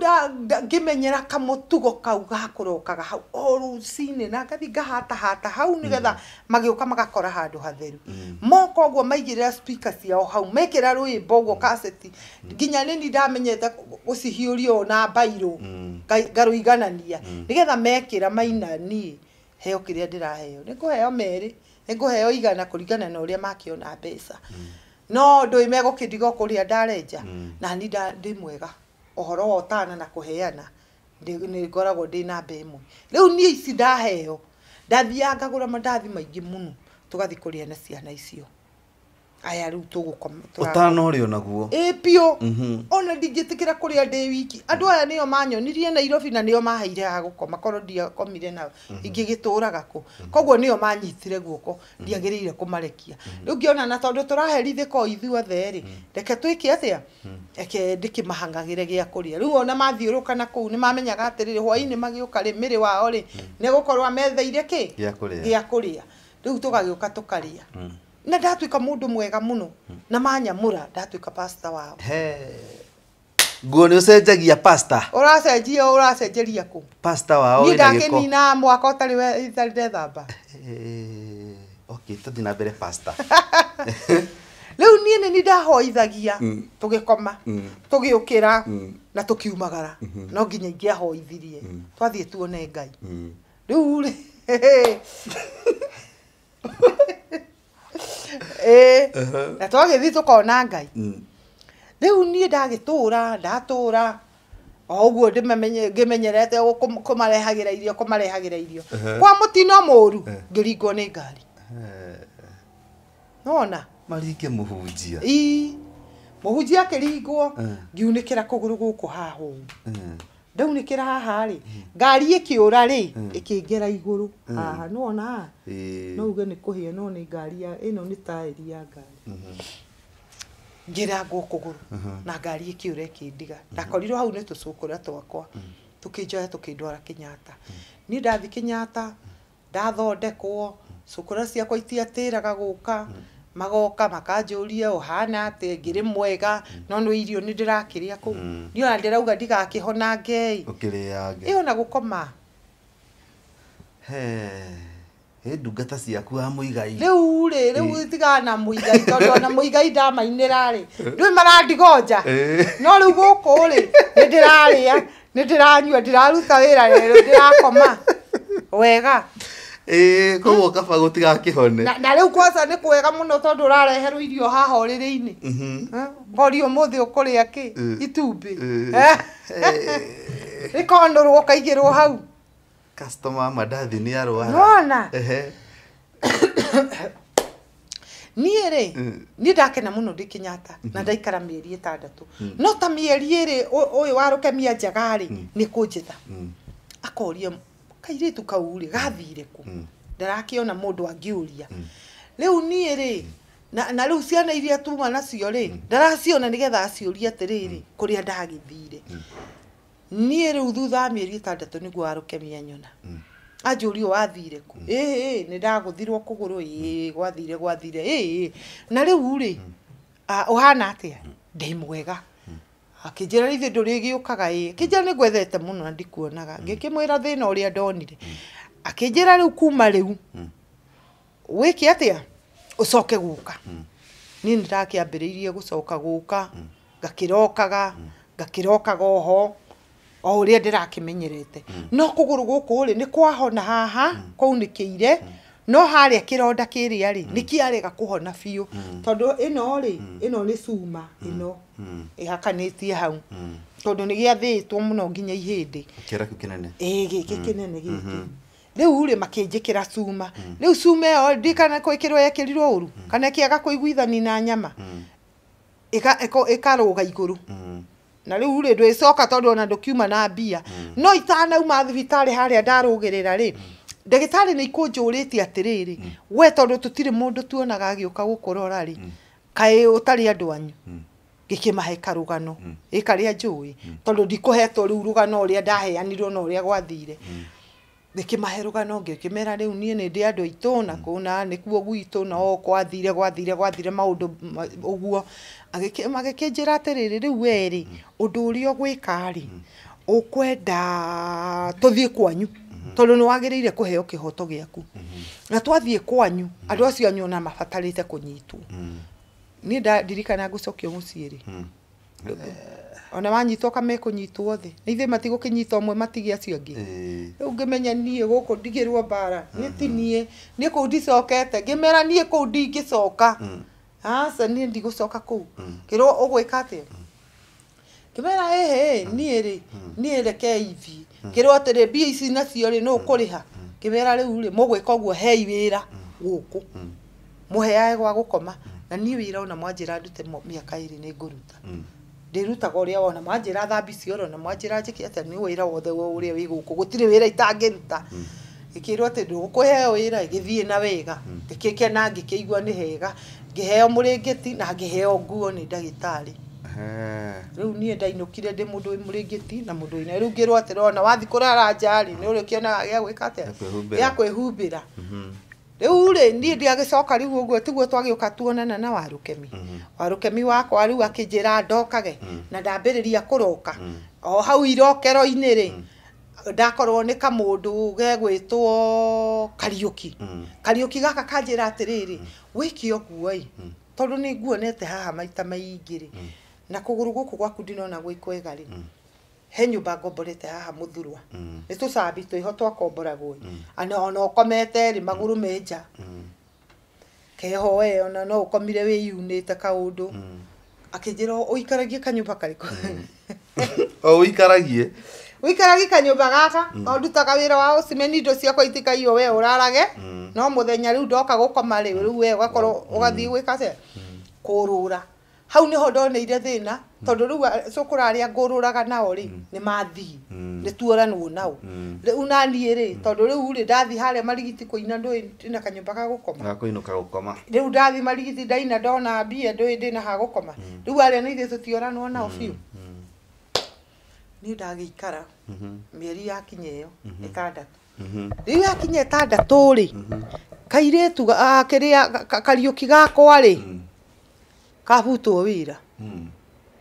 ngimenyera kamutugo kau gakurokaga hau o rucinä na ngathi ngahata hata hau nä getha magä mm-hmm. magakora handå hatheru mm-hmm. moka å guo maigä rä ra ciao hau mekä ra rwä mba å guo nginya nä ni ndamenyete gå cihiå ria na mbairå ngarå iganania nä getha mekä ra mainaniä heo kä rä a ndä raheo nä kå heo merä ngũheo igana ringana na ũrĩa makĩona mbeca mm. no kå rä a ndarenja mm. na ni ndä mwega horo wa tana na heana nä ngoragwo ndĩ namba rä u niä ici ndaheo ndathianga ngagũra mandathi gathiä kå rä a na ciana icio aya rä u tå gå koma åtana å rä o naguo ä piå mhm. ona ndingä tä kä ra kå rä a ndä wiki andå aya nä o manyonirie nairobi na nä o maheire ha gå koma korwo ndiakomire na mhm. ingä gä tå raga kå koguo nä o manyitire guoko mhm. ndiagä rä ire kå marekia rä u ngä ona na tondå tå raherithä ko ithuothe rä reke twä ke atä a eke ndä kä mahangagä re gä a kå rä a rä u ona mathiå rå kana kå u nä mamenyaga atä rä rä hwainä magä å ka rä mä rä wao rä nä gå korwo ametheire kä gä a kå rä a rä u tå gagä å ka tå karä a na ndatuä ka må ndå mwega må no na manyamå ndatuika pasta wao nguo nä å cenjagia å racenjia å racenjeria kå ni ndakä nina mwaka å tarä ndethamba na mbere rä u niä nä nä ndahoithagia mm. tå gä koma mm. tå gä å kä ra mm. na tå kiumagara mm-hmm. no nginya ingä ahoithirie twathiä tuone ngai rä u na twagä thiä tå kona ngai mm. rä u niä ndagä tå ra ndatå ra o å guo ngä menyerete kå marehagä ra irio kå marehagä ra irio kwa må tino må ru ngä ringwo nä ngari nona maringe må hunjia må hunjia akä ringwo ngiunä kä ra kå gå rå gå kå hahå riu nä kä ra haha rä ngari ä kä å ra rä ä kä ngera igå rå haha no ona no uge nä kå hä a no nä ngari ä no nä taeri ya ngari ngä ra ngwo kå gå rå na ngari ä kä å ra ä kä ndiga hmm. ndakorirwo hau nä tå cå kå ra twakwa hmm. tå kä njoya tå kä ndwara kä nyata hmm. niä ndathi kä nyata ndathondekwo cå ra ciakwa itiatä raga gå ka mm -hmm magoka makanjũria ũhana atĩ ngĩrĩ mwega no nĩ irio nĩ ndĩrakĩrĩa kũu mm. niĩ ona ndĩrauga ndigakĩhonangei ĩ ona koma ĩ ndungata ciaku wa mũigai rĩu rä u tigana na igai tondũ ona igai ndamainä rarä ndåä marandigonja no rĩu gũkũ rĩ nĩ ndĩrarĩa nĩ ndĩranyua ndĩraruta wĩra ndä rakoma wega koguo kaba gå hone na rä u kwanza nä kwega må no tondå å rareherwo eh. irio haha å rä rä inä ngori å må thä å kå rä a kä itumbä ä konå rwo kaigä rwo hau mandathi nä arwara niä rä eh. niä ndakena må no ndä kä kenyatta mhm. na ndaikara mä eri ä tandatå hmm. no ta mä eri ä rä å yå warå kemia mia njegarä hmm. nä kå njä ta hmm. akoria kairitu kau rä gathire ku mm. ndarakiona ona må ndå angä å ria mm. rä u niä rä mm. na, na rä u ciana iria tuma nacio ri ndaraciona nä getha aciå ria atä rä rä kå rä a ndagä thire niä rä u thutha wa mä eri ä tandatå nä guo warå wathire nä ndagå thirwo kå gå rå gwathire gwathire eh na rä ri rä atia ndimwega atä akinjä ra ithä ndå rä gä å kaga ä akä njä ra nä ngwethete må no na ndikuonaga mm. ngä kä mwä ra thä na å rä a ndonire mm. akä njä ra rä u kuma rä u mm. wä usoke atä ni å coke gå ka niä nä ndakä ambä rä irie gå coka gå ka ngakä rokaga ngakä rokaga oho o å rä a ndä rakä menyerete no kå gå rå gå kå rä nä kwahona haha kwaunä kä ire no harä a kä ronda kä rä arä mm. nä kä arega kå hona biå mm. tondå ä no rä ä mm. no nä cuma ä no ä hakanä tie hau tondå nä gä athä two må no nginya ihä ndä kä gä kä kä nene gä kä rä u rä makä njä cuma rä u cuma ä yo ndikana kä rwo yekä rirwo å ru kana kä aga kå iguithani na nyama ä karå ga igå rå na rĩu rĩ ndwĩcoka tondũ ona ndũkiuma na mbia mm. no itanauma thibitarĩ harĩa ndarũgĩrĩra rĩ mm ndagĩtarĩ nĩ ikũnjũrĩtie atĩrĩrĩ mm. we tondũ tũtirĩ mũndũ tuonaga agĩũka gũkũrora-rĩ mm. kaĩ ũtarĩ andũ anyu mm. ngĩkĩmahe karũgano ĩ karĩa njũĩ tondũ ndikũhetwo rĩu rũgano ũrĩa ndaheanirwo na ũrĩa gwathire ngĩkĩmahe rũgano ngĩkĩmera rĩu niĩ nĩ ndĩ andũ aitũ na kũna nĩkuo gwitũ na o gwathire gwathire gwathire maũndũ ũguo magĩkĩnjĩra atĩrĩrĩ rĩu werĩ ũndũ ũrĩa ũgwĩka-rĩ ũkwenda tũthiĩ kwanyu tondå nä wagä hoto gä aku na twathiä kwanyu mm-hmm. andå acio anyu ona mabatarä te kå nyitwo mm-hmm. niä ndaririkana ngå cokio må ciä rä mm-hmm. eh, ona wanyitwo kamekå nyitwo thä nä ithuä matigå kä nyita å mwe matige acio angä rä u ngä menya niä gå kå ndigä rwo mbara nä ti niä kå u ndicokete ngä mera niä kå u ndingä coka aca niä ndigå coka kå u ngä rwo å gwä ka atä a ngä mera ähä niä rä niä kirwa atiri mbia ici nacio ri nu kuriha kibera riu ri mugwika uguo hei wira guku muheae gwa koma na ni ra ona mwanjira ndute miaka iri ni nguruta ndirutaga uria wona mwanjira thambi cioro na mwanjira njiki atia ni wira wothe uria ra guku gutiri wira itangiruta ikirwo atä ndå gå kå heo wä ra gä thiä na wega ngä kä kena ngä kä igua nä hega ngä heo må rä ngä ti na ngä heo nguo nä ndagä tarä rä u niä ndainå kire ndä må ndå må rä ngä ti na må ndå ina rä u ngä rw atä rona wathi kå raranja rä nä å rä kionaga gä a gwä ka atä gä a kwä humbä ra rä u mhm. rä niä ndä agä coka rä u å guo tiguo twagä å ka tuonana na warå kemi mhm. warå kemi wakwa rä u akä njä ra ndokage mhm. na ndambä rä ria kå roka o hau irokero-inä rä ndakorwo nä kamå ndå ge gwä two kariå ki kariå ki gaka kanjä ra atä rä rä wä ke å guoi tondå nä nguonete haha maita maingä rä na kuguru guku gwaku ndinona gwä kwega rä mm. he nyumba ngomborete haha muthurwa nä tå cambi twä ho ona åkomete ri magå rå mm. me nja mm. keho we ona no å komire wä yunä te kaå ndå akä njä ra å ikaragie kanyumba karä o oh, uikaragie uikaragi kanyumba gaka o ndutaga wä ra wa å cimeni indo ciakwa itikaio we å rarage no må thenya rä u ndoka gå koma u we å gakorwo å gathiä gwä kå rå ra hau niho ndoneire thina tondu riu eh, cukura aria ngururaga nao ri mm. ni mathii mm. ni tuoranwo nao mm. riu nanie ri tondu riu ri ndathi haria marigiti kuina ndui na kanyumba ka gukoma gakuinuka gukoma riu ndathi marigiti ndaina ndona mbia ndui na ha gukoma riu aria ni ithuĩ tutioranwo nao biũ niĩ ndagĩikara mm-hmm. mĩeri yakinya ĩyo mm-hmm. ĩtandatũ mm-hmm. rĩu yakinya ĩtandatũ rĩ kairĩtu ah, kĩrĩa kariũki gakwa rĩ kahutwo wira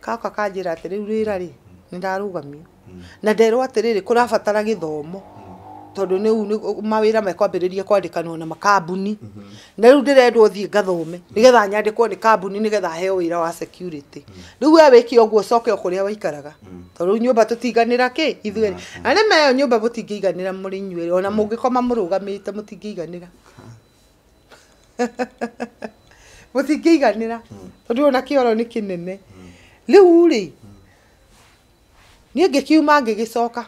kaka hmm. kanjira atä rä u rä ra rä hmm. nä ndarugamio hmm. na nderwo atä rä rä kå rabatara gä thomo tondå nä u mawä ra mekwambä rä ria kwandä na makambuni na rä u ndä rendwo thiä ngathome nä getha nyandä kwo nä kambuni nä getha heo wä ra wa security rä u we wä ke å guo coke o kå rä a waikaraga tondå rä u nyå mba tå tiganä ra kä ithuerä na rä meyo nyå mba må tingä iganä ra må rä inyuerä ona må ngä koma må rå gamä te må tingä iganä ra ra hmm. tondå ona kĩoro nĩ kĩnene gä coka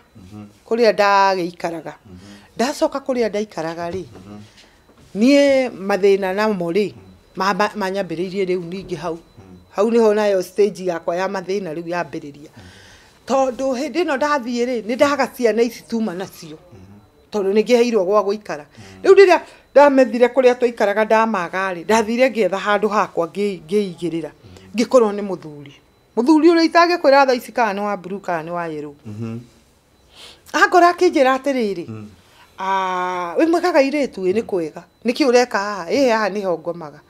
kå rä a ndagä ikaraga ndacoka a ndaikaraga hmm. niä mathä na namo irie rä u ningä hau hmm. hau nĩho nayo stage yakwa ya mathĩna rĩu yambĩrĩria tondũ hĩndĩ ĩno ndathiĩ rĩ nĩ ndaga ciana ici tuma nacio nä ngä heirwo gwa gũikara rä a ndamethire a twaikaraga ndamagarä ndathire ngetha handå hakwa ngĩigĩrĩra ngĩkorwo nĩ mũthuri mũthuri ũrĩa itangĩkwĩra tha ici kana nä wa mburu kana nĩ wa yerũ angora rä atĩrĩrĩ mm. wĩ mwega gairĩtu ĩ nä kwega å reka haha ĩ haha nĩho ngomaga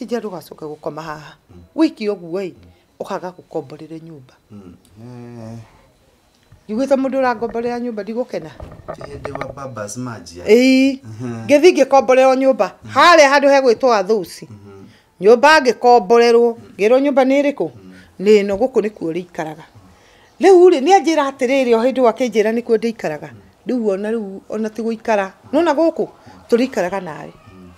gacoke gå koma haha mm. wiki ũguo ĩ ũkaga gũkomborere nyũmba mm njiguite mundu urangombore nyumba ndigukena ii mhm. ngithi ngikomborerwo nyumba mhm. haria handu hegwitwo athuci mhm. nyumba ngikomborerwo ngirwo nyumba ni iriku ni no guku nikuo riikaraga riu ri ni anjira atiriri o hindi wakinjira nikuo ndiikaraga u ona u ona ti guikara nona guku turiikaraga u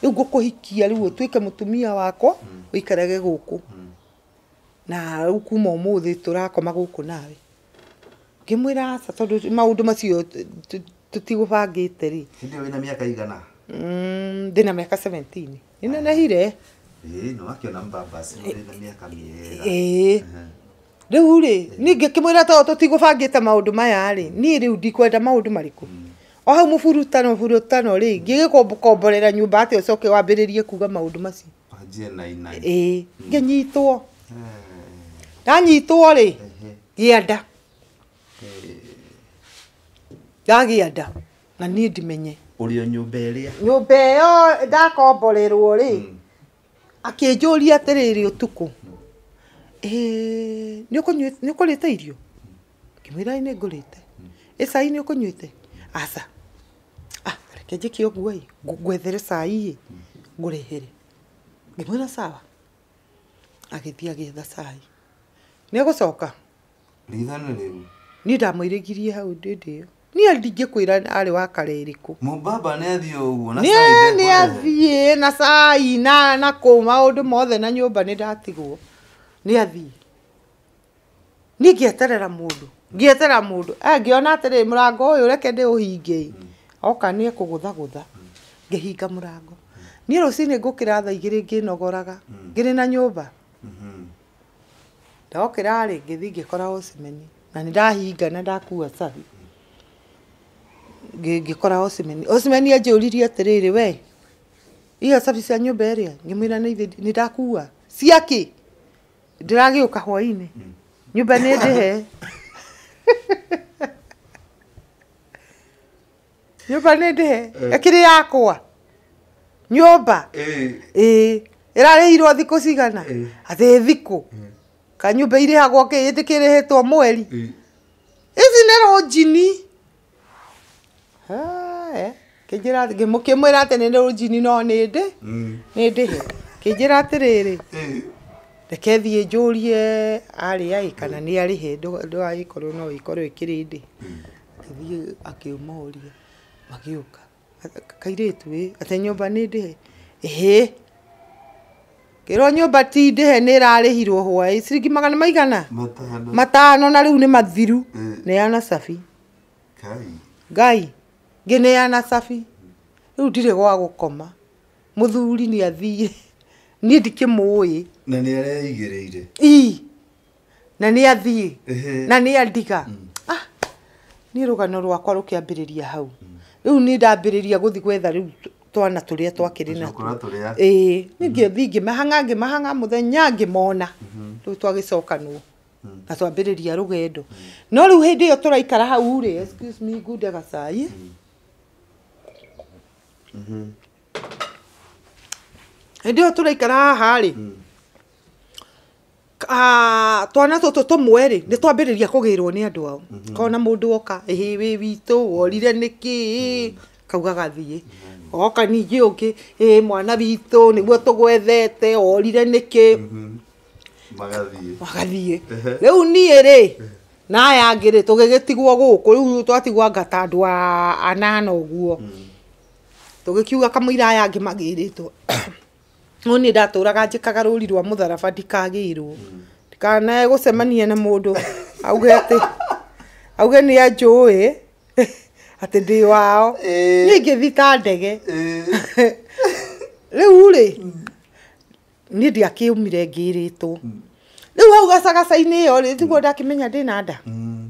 riu ngukuhikia riu utuike mutumia wakwa uikarage guku na u kuma umuthi turakoma guku nawe ngimwira aca tondu maundu macio tutigubangite ri hindi wina miaka igana mm, ndina miaka 17 ninenehire nwakiona mbambasi na miaka miega riu ri ni ngikimwira to tutigubangite maundu maya ri ni riu ndikwenda maundu mariku mm. o hau mũburutano burutano ri ngĩgĩkomborera nyũmba atĩ ũcoke wambĩrĩrie kuga maũndũ macio ĩĩ mm. nyitwo ndanyitwo rĩ ngĩenda ndagĩanda na niĩ ndimenye ä ũrĩo nyũmba ĩrĩa nyũmba ĩyo ndakomborerwo rĩ hmm. akĩnjũria å kå rä te irio ra ngĩmwĩra nĩ ngũrĩte ĩ cai nä å kå nĩ te aca ah, reke njĩke å ĩ ngwethere caiä ngå rehere ngä mwä ra ngũrehere agä thiä agä etha cai nä egå coka niä ndamå irä girie hau ä yo niä ndingä kwä ra arä wa kare rä kå nä athiä å guo na cai na na kå maå ndå mothe na nyå mba nä ndatigwo nä athiä niä ngä eterera må ndå ngä eterera må eh, ndå angä ona atä må rango å yå reke ndä å hingä oka nä ekå gå tha gå tha ngä hinga må rango niä rå cinä ngå kä ra tha igä rä ngä nogoraga mm-hmm. ngä rä na nyå mba mm-hmm. ndokä ra rä ngä thi ngä kora å cimeni na nä ndahinga na ndakua cabi ngikora osimeni osimeni anjuririe atiriri we iyo cabi cia nyumba iria ngimwira ni ndakua ciaki ndiragiuka hwaini nyumba ni ndihe nyumba ni ndihe akiri eh. yakwa nyumba ii eh. irareirwo thiku cigana eh. athi thiku kanyumba irihagwo ki itikiritwo mweri ici ni rojini kinjira mukimwira ati å rujini no nä mm. ndä ni kä njä ra atä rä rä thiä njå rie arä aä kana nä arä hä ndågagäkorwo no ĩkorwo ĩkä rä ndä mm. athiä akä å ria magä å ka kairä tu ä atä nyå mba nä ndä he ähä kä rwo nyå mba ti ndä he nä ä rarä hirwo hwaä ciringi magana maigana matano na rä u nä mathiru nä ana cabi ngai ngĩneana cabi rĩu ndirĩ gwa gũkoma mũthuri nĩ athiĩ niĩ ndikĩmũĩ na nĩ areigĩrĩire i na nĩ athiĩ na nĩ andiga mm. ah niĩ rũgano rwakwa rũkĩambĩrĩria hau rĩu nĩ ndambĩrĩria gũthiĩ gwetha rĩu twana tũrĩa twakĩrĩ na ĩĩ nĩ ngĩthiĩ ngĩmahang'a ngĩmahang'a mũthenya ngĩmona mm-hmm. rĩu twagĩcokanwo mm. na twambĩrĩria rũgendo no rĩu hĩndĩ ĩyo tũraikara hau rĩ excuse me ngunde gacai mm hĩndĩ mm-hmm. yo tũraikara haha rĩ mm. ah, twana tũtũ tũmwe rĩ nĩ twambĩrĩria kũgĩrwo nĩ andũ ao mm-hmm. kona mũndũ oka ĩhĩ wĩ witũ worire nĩkĩ mm-hmm. kauga gathiĩ oka ningĩ ũngĩ ĩ mwana witũ nĩguo tũgwethete orire nĩkĩ magathiĩ rĩu niĩ rĩ na aya angĩ rĩ tũgĩgĩtigwo gũkũ rĩu twatigwo ngata andũ anana ũguo mm tugikiuga kamũiraya angĩ magĩrĩtwo å nä raga njä kaga rå ri rwa må tharaba ndikagä rwo ndikanae gå cemania na må ndå auge atä auge nä anjå ä atä ndä wao nä ngä thi ta ndege rä u rä nä ndiakä å mire ngä rä two rä u hau gacagaca-inä ä yo rä thiguo ndakä menya ndä na nda mm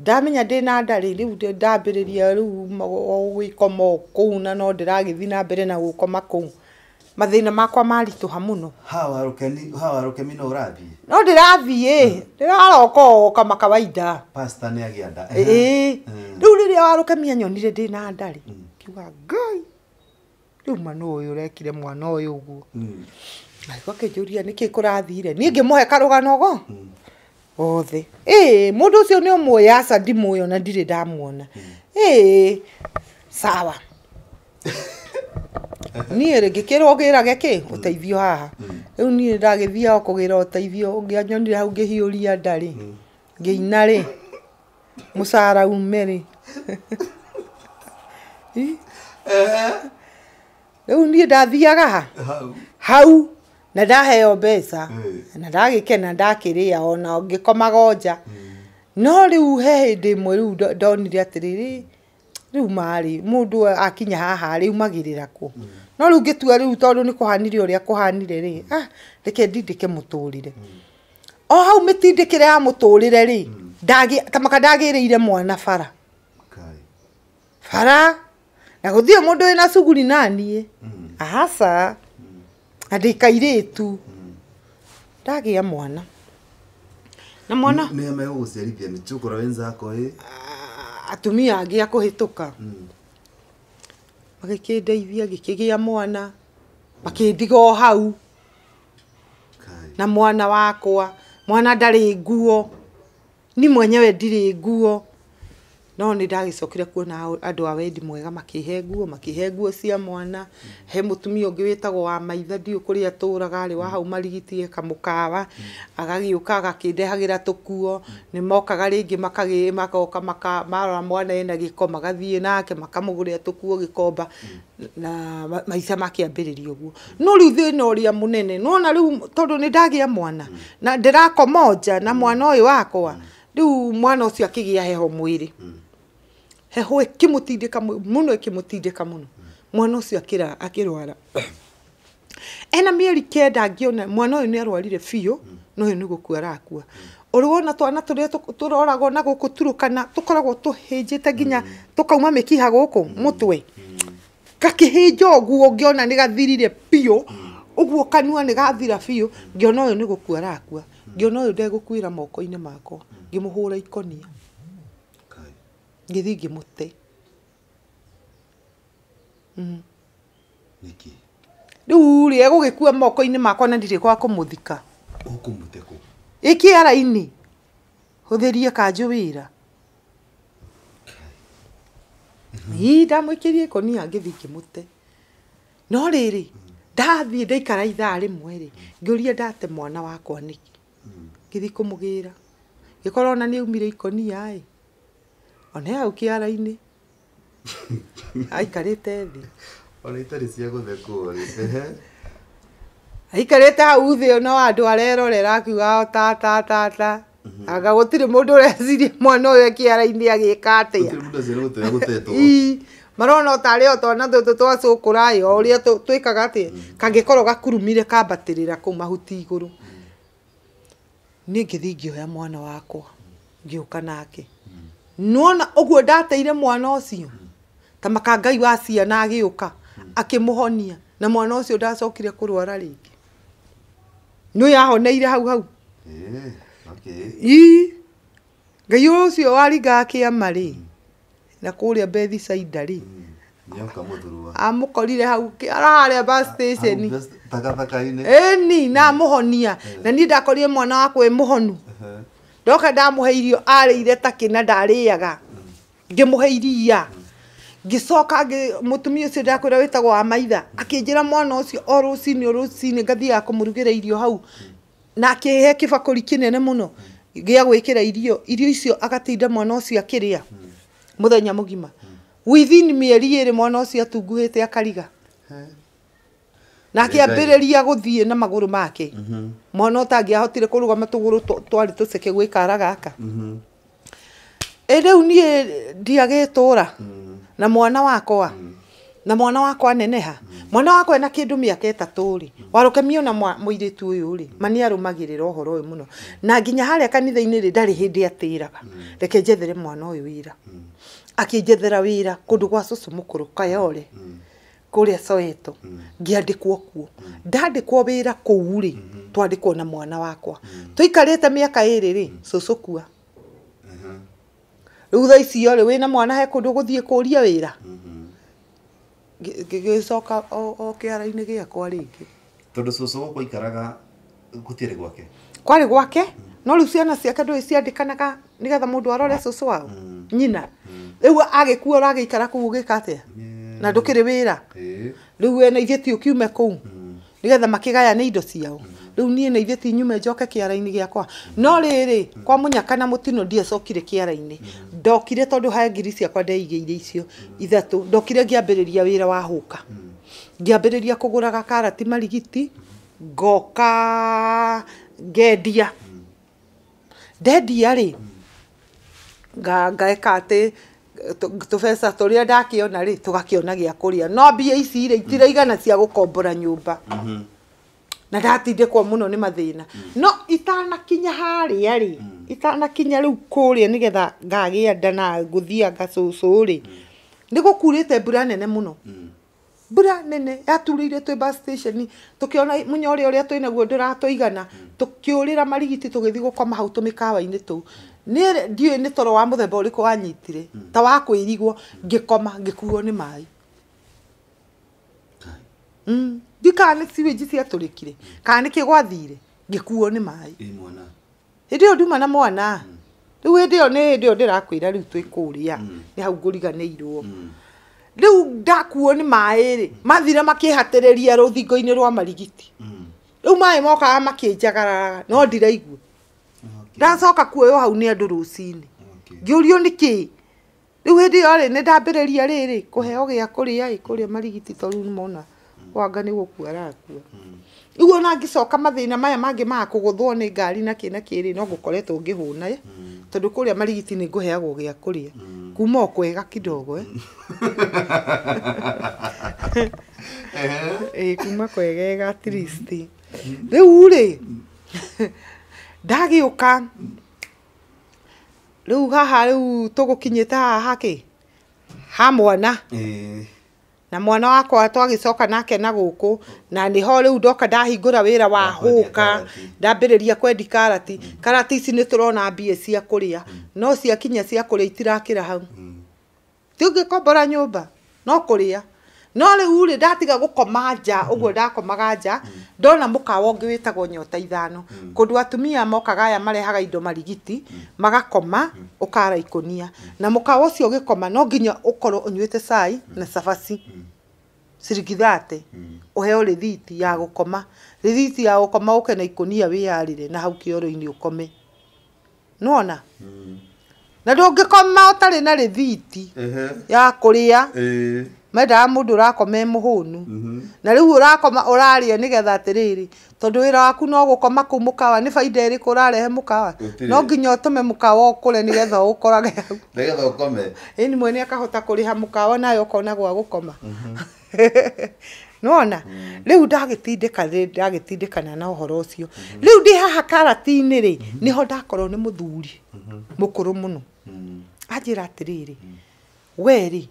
ndamenya ndä na ndarä rä u ndambä rä ria rä gwä koma kå u na no ndä ragä thiä na mbere na gå koma kå u mathä na makwa maritå ha må no no ndä rathiä hm. ndä raroka o kama kawaida ä rä u rä rä a warå kemi anyonire ndä na ndarä kiuga hm. ngai rä u mana å yå å rekire mwana å yå å guo akä hm. njå ria nä kä kå rathire niä ngä må he karå ganogo mm othe ä må ndå å cio nä å mwe aca ndimå yo na ndirä ndamwona ä sawa niä rä ngä kä rwo gä rage kä å teithio haha rä u niä ndagä thia okå gä ra å teithio å ngä anyonire hau ngä hiå ria nda rä ngä ina rä må cara ume rä rä u niä ndathiaga ha hau na ndaheo mbeca na rä a ona ngĩkomaga nja no u he hĩndĩ ĩmwe rĩu ndonire u rĩu marĩ mũndũ akinya haha rä magĩrĩra kå no rĩu ngĩtua rĩu tondũ nĩ rä ũrĩa kũhanire rĩ ah reke ndindĩke mũtũrĩre o hau mĩtindĩkĩre ya tamaka ndagä rä ire mwana bara bara na ndå mũndũ na cuguri naniĩ hmm. ahaca na ndä kairä ndagä a mwana na mwana nä megå gå ciarithia mä cå kora wenzako ä ah, atumia angä a kå hä hmm. tå ka magä kä ndeithia gä kä gä a mwana makä ndiga o hau na mwana wakwa mwana ndarä nguo ni mwenyewe ndirä nguo no nä ndagäcokire kuona andå a wendi mwega makä nguo makä nguo cia mwana he må tumia å ngä wä tagwo wa maitha ndiå kå rä a tå raga arä wa hau marigitie kamå kawa agagä å ka agakä ndehagä ra tå kuo nä mokaga rä ngä magoka marora mwana ena gä ko magathiä nake makamå gå rä a tå kuo gä komba na maica makä ambä rä ria å guo no rä u thä na å rä a må nene nona rä u tondå nä ndagä a mwana na ndä rakomonja na mwana å yå wakwa rä u mwana å cio akä gä a heho mwä rä heho ĩkĩmũtindĩka mũno ĩkĩmũtindĩka muno mwana akira akĩrwara ena mĩeri kenda ngĩona mwana ũyũ nĩ arwarire biũ no ũyũ nĩ gũkua arakua ũrĩ wona twana tũrĩa tũroragwo na gũkũ turukana tũkoragwo tũhĩnjĩte nginya tũkauma mĩkiha gũkũ mũtwe gakĩhĩnja ũguo ngĩona nĩ gathirire biũ uguo kanua nĩ gathira biũ ngĩona ũyũ nĩ gũkua arakua ngĩona ũyũ ndegũkuĩra moko-inĩ makwa ngĩmũhũra ikonia ngĩthiĩ ngĩmũte mhm. niki rĩu rĩ egũgĩkua moko-inĩ makwa na ndirĩ gwa kũmũthika ũkũmũte kũ ĩkĩara-inĩ hũthĩrie kanjũ wĩra ii ndamũikĩrie ikũnia ngĩthiĩ ngĩmũte no rĩrĩ ndathiĩ ndaikara ithaa rĩmwe rĩ ngĩũria ndate mwana wakwa nĩkĩ ngĩthiĩ mm. kũmũgĩra gĩkorwo ona umire aumire ikũnia ĩ ona hau kĩara aikarä te thĩ ona itarĩ cia gũthekwo aikarĩte hau thĩ no andũ arerorera akiuga ta ta ta ta mhm. aga gũtirĩ mũndũ ũreciria mwana ũyũ kĩara-inĩ agĩka atĩa marona tarĩ o twana tũtũ twacũkũraĩ o ũrĩa twĩkaga atĩ mhm. kangĩkorwo gakurumire kambatĩrĩra kũu mahuti ngä mhm. niĩ ngĩthiĩ ngĩoya mwana wakwa ngĩũka nake nona uguo ndateire mwana ucio ta makangai wa ciana agiuka akimuhonia na mwana ucio ndacokire kurwara ringi ni yahoneire hau hau yeah, okay. ii ngai ucio waringa akiama ri na kuria bethi caida ri hmm, amukorire hau araharä a ni na amuhonia na niä ndakorire mwana wakwe muhonu ndoka he irio arĩire takĩ na må he iria cio mũtumia ũcio wä tagwo wa maitha ra mwana ũcio o rũcinĩ o rũcinĩ ngathiaga ra irio hau na akĩhe kĩbakũri kĩnene mũno kä ra irio irio icio agatinda mwana ũcio akĩrĩa mũthenya mä within ä rä mwana atunguhä te akariga nake ambĩrĩria gũthiĩ na magũrũ make mm-hmm. mwana ũtangĩahotire kũrũgama tũgũrũ twarĩ tũceke gwĩ kara gaka mm-hmm. ĩ rĩu niĩ ndiagĩtũra mm-hmm. na mwana wakwa na mwana wakwa neneha mwana wakwa ena kĩndũ mĩaka ĩtatũ rĩ warũke mie ona mũirĩtu ũyũ rĩ ma nĩ å ũhoro ũyũ no na nginya harĩa kanitha-inĩ rĩ ndarĩ hĩndĩ atĩraga reke njethere mwana ũyũ wä ra kå ndå gwa cũcũ mũkũrũ kayore mm kuria soeto mm. ngiandikwo kuo mm. ndandikwo wira kuu ri mm-hmm. twandikwo na mwana wakwa mm. tuikarite miaka iri ri cucu kua mm-hmm. riu tha icio ri wina mwana he kundu guthie kuria wira mm-hmm. gicoka o kiara-ini giakwa ringi tondu cucu gukwa ikaraga gutiari gwake kwari gwake no riu ciana ciake ndui ciandikanaga nigetha mundu arore cucu wao nyina riu agikua uragiikara kuu ugika atia na ndukiri wira riu we na ithuĩ ti getha makä nigetha nä indo ciao riu niĩ na ithuĩ ti nyume njoke ara-inä gä akwa no rä kwa nyaka na mũtino ndiacokire ara-inä ndokire tondå ha ngiri ciakwa ire icio ithatå ndokire wä ra wa kå gå raga karati marigiti ngoka ngendia ndendia rä ngaeka atä tubeca turia ona ri tugakiona gia kuria no mbia ici ri itiraigana cia gukombora nyumba mm-hmm. na no muno ni mathina mm. no itanakinya haria ri mm. itanakinya riu nä getha ngagä nda na nguthia ngacucu ri mm. nä gå kurä mbura nene må no mbura nene yaturä ire twä tå kä ona må nya å rä a å rä a twä naguo ndå ratå igana tå kä å rä ra marigiti tå gä thiä gå koma hau tå mä kawa-inä tå u nä ndiå nä toro wa må themba å rä kå wanyitire hmm. ta wa kwä rigwo ngä koma ngä kuo nä maä hmm. ndi kana nä ciwänji ciatå rä kire hmm. kana nä kä gwathire ngä kuo nä maä hä ndä ä yo ndiuma na mwana rä u ndä ä yo nä hä ndä ä yo ndä rakwä ra rä u kå rä a nä hau ngå riganä rä u ndakuo nä maä rä mathire makä hatä rä ria rå thingo rwa marigiti rä u maä mokaga makä njagararaga no ndiraigua ndacoka kuoywo hau nä andå rå cinä ngä å rio nä kä rä u hä ndä ä yo rä nä ndambä rä ria rä rä kå heo gä a kå rä a kå rä a marigiti to rä mona wanga nä gå kua arakua hmm. rä u ona ngä coka mathä na maya mangä maa kå gå thwo nä ngari na kä na kä rä no ngå koretwo ngä hå hmm. na tondå kå rä a marigiti nä ngå heagwo gä a kå rä a hmm. kuma o kwega kidogo eh? kuma kwegega rä u rä ndagä å ka rä u haha rä u tå gå kinyä te haha hakä ha mwana na mwana wakwa twagä coka nake na gå kå na nä ho rä u ndoka ndahingå ra wä ra wa hå ka ndambä rä ria kwendi karati mm. karati ici nä tå rona mbia cia kå rä a mm. no ciakinya cia kå rä a itirakä ra hau mm. ti å ngä kombora nyå mba no kå rä a no u ri ndatiga gukoma nja uguo mm. ndakomaga nja mm. ndona mukawa wä witagwo nyota ithano mm. kundu atumia mokaga aya marehaga indo marigiti magakoma ukara ikonia na mukawa ucio ugikoma no nginya ukorwo unyuite cai na cabaci ciringi thate uheo thiti ya gukoma rithiti ya gukoma uke na ikonia wiyarire na hau kioro-ini ukome nona na ndungikoma utari na rithiti ya kuria mendaga må ndå ũrakoma e må hũnu mhm. na rä u å rakoma å rarä a nä getha atä rä rä tondå wä ra waku no gå koma kå u må kawa nä bainda ä rä kå å rarehe må kawa no nginya å tå me må kawa å kå re nä getha å korage nĩgetha å akahota kå rä ha må kawa nawe å kona gwa gå koma mhm. nona mm. rä u ndagä tindä ka ndagä tindä kana na å horo å cio mhm. rä u ndä haha karati-inä rä nä ho ndakorwo nä må thuri må kå rå må no mm. anjä ra atä rä mm. rä werä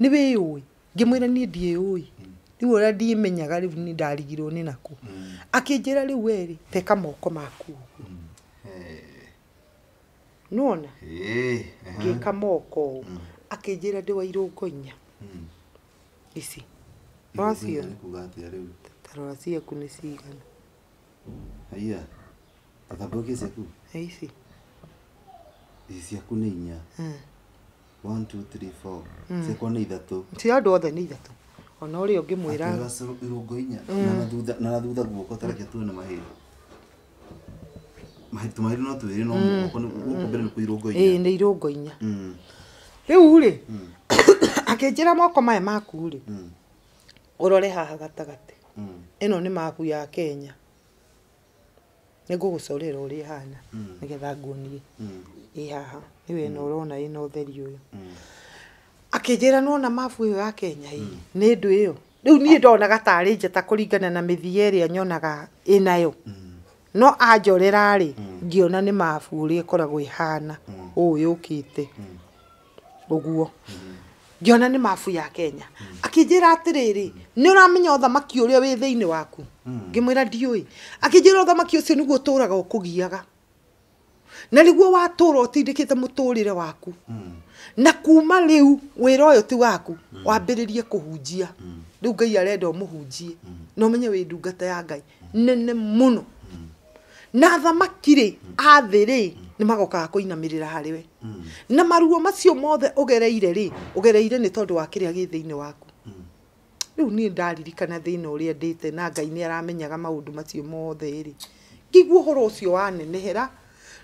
nä wä å ä ngimwira nie ndiuĩ riu uria ndimenyaga riu ni ndarigirwo ni naku mm. akinjira riu weri teka moko maku mm. nona ngika moko mm. akinjira ndi wa irungo inya ici tarora ciaku ni cigana aia athambokia ciaku ici ici ciaku nä inya Hmm. ciakwa nä andå othe nä ithatå ona å rä a å ngä mwä ra irå inya hmm. guoko tareke tuone na mahä mahätå mahä no twä rä no nä kå irå inya nä irå inya rä u rä akä njä ra moko maya maku rä å hmm. rore haha gatagatä ä no nä mabu ya kenya nä ngå gå corera å rä a hana nä getha nguonie ä haha we mm. mm. na urona ina utheri uyu akinjira nona mabu yo ya Kenya ii ni ndu iyo riu nie mm. ndonaga tari njata kuringana na mithie iria nyonaga inayo no anjorera rĩ ngiona nĩ mabu ũrĩa ĩkoragwo ĩhana ũũ yũkĩte ũguo ngiona nĩ mabu ya kenya akĩnjĩra atĩrĩrĩ nĩ ũramenya ũthamaki ũrĩa wĩ thĩinĩ waku ngĩmwĩra ndiũĩ akĩnjĩra ũthamaki ũcio nĩguo ũtũraga ũkũgiaga na niguo watura utindikite muturire waku na kuma riu å yå ti waku hunjia rä riu ngai arenda hunjie na menye wä ndungata ya ngai nene muno na thamaki rä athä rä nä magokaga kå rä ra harä we na maruo macio mothe å gereire rä å gereire nä tondå wa kä rä a gä thä inä waku rä u niä ndaririkana thä inä å rä a ndä te na ngai nä aramenyaga maå ndå macio mothe rä ngiguo å horo å cio wanenehera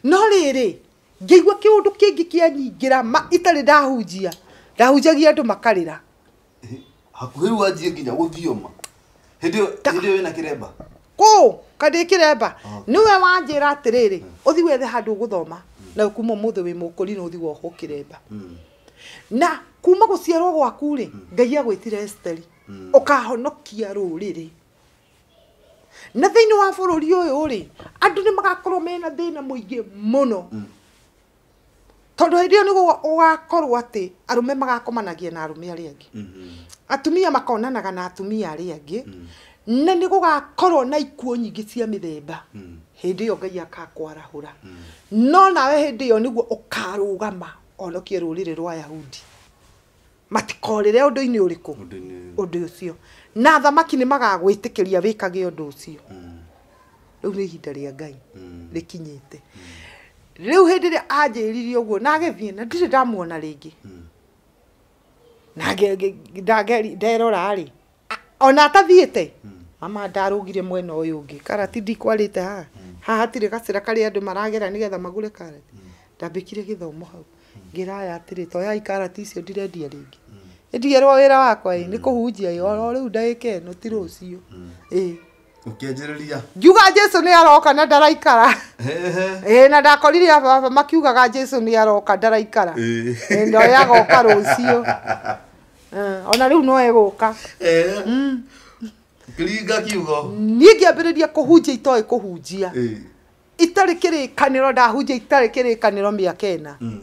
no rä rä ngä igua kä å ndå kä ngä kä anyingä ma itarä ndahunjia ndahunjagia andå makarä ra hakuhi rä wanjie nginya gå thioma hä ndä ä wä na kä remba kå kandä kä remba ah, nä we wanjä ra atä rä rä å thi wethe handå gå thoma na kuma må thä wä må kå ri na å thi wohwo kä remba hmm. na kuma gå ciarwo gwaku rä hmm. ngai agwä tire esteri å hmm. kahonokia rå rä rä na thä inä wa bå rå ri å yå rä andå nä magakorwo mena thä mm. na må ingä må no tondå hä ndä ä yo nä gakorwo atä arå me magakomanagia na arå me arä angä mm-hmm. atumia makonanaga na atumia arä angä mm. na nä gå gakorwo na ikuo nyingä cia mä themba mm. hä ndä ä yo ngai akakwarahå ra no nawe hä ndä ä yo nä guo å karå gama onokie rå rä rä rwa yahudi matikorä re å ndå-inä å rä kå å ndå å cio na thamaki nä magagwä tä kä ria wä kage å ndå å cio rä u nä ihinda rä a ngai rä kinyä te rä u hä ndä ä rä a anjä ririe å guo na agethiä na ndirä ndamuona rä ngä nderora ona atathiä te mama ndarå gire mwena å yå å ngä karati ndikwarä te haha haha hatirä gacä karä andå maragera nä getha magå re karati ndambä kire gä thomo hau ngä raya atä rä toyai karati icio ndirendia rä ngä wä wira wakwa ä mm. nä kå hunjia ä oro rä u ndagä no ti rå cio ä mm. ukianjiriria ngiuga jesu nä aroka na ndaraikara ä na ndakorire baba makiugaga jesu nä aroka ndaraikara no yagoka rå cio ona rä u no egå ka hunjia mm. kiugo kå hunjia itarä kä rä kanä ro ndahunjia itarĩ kĩrĩkanĩro mĩaka ĩna mm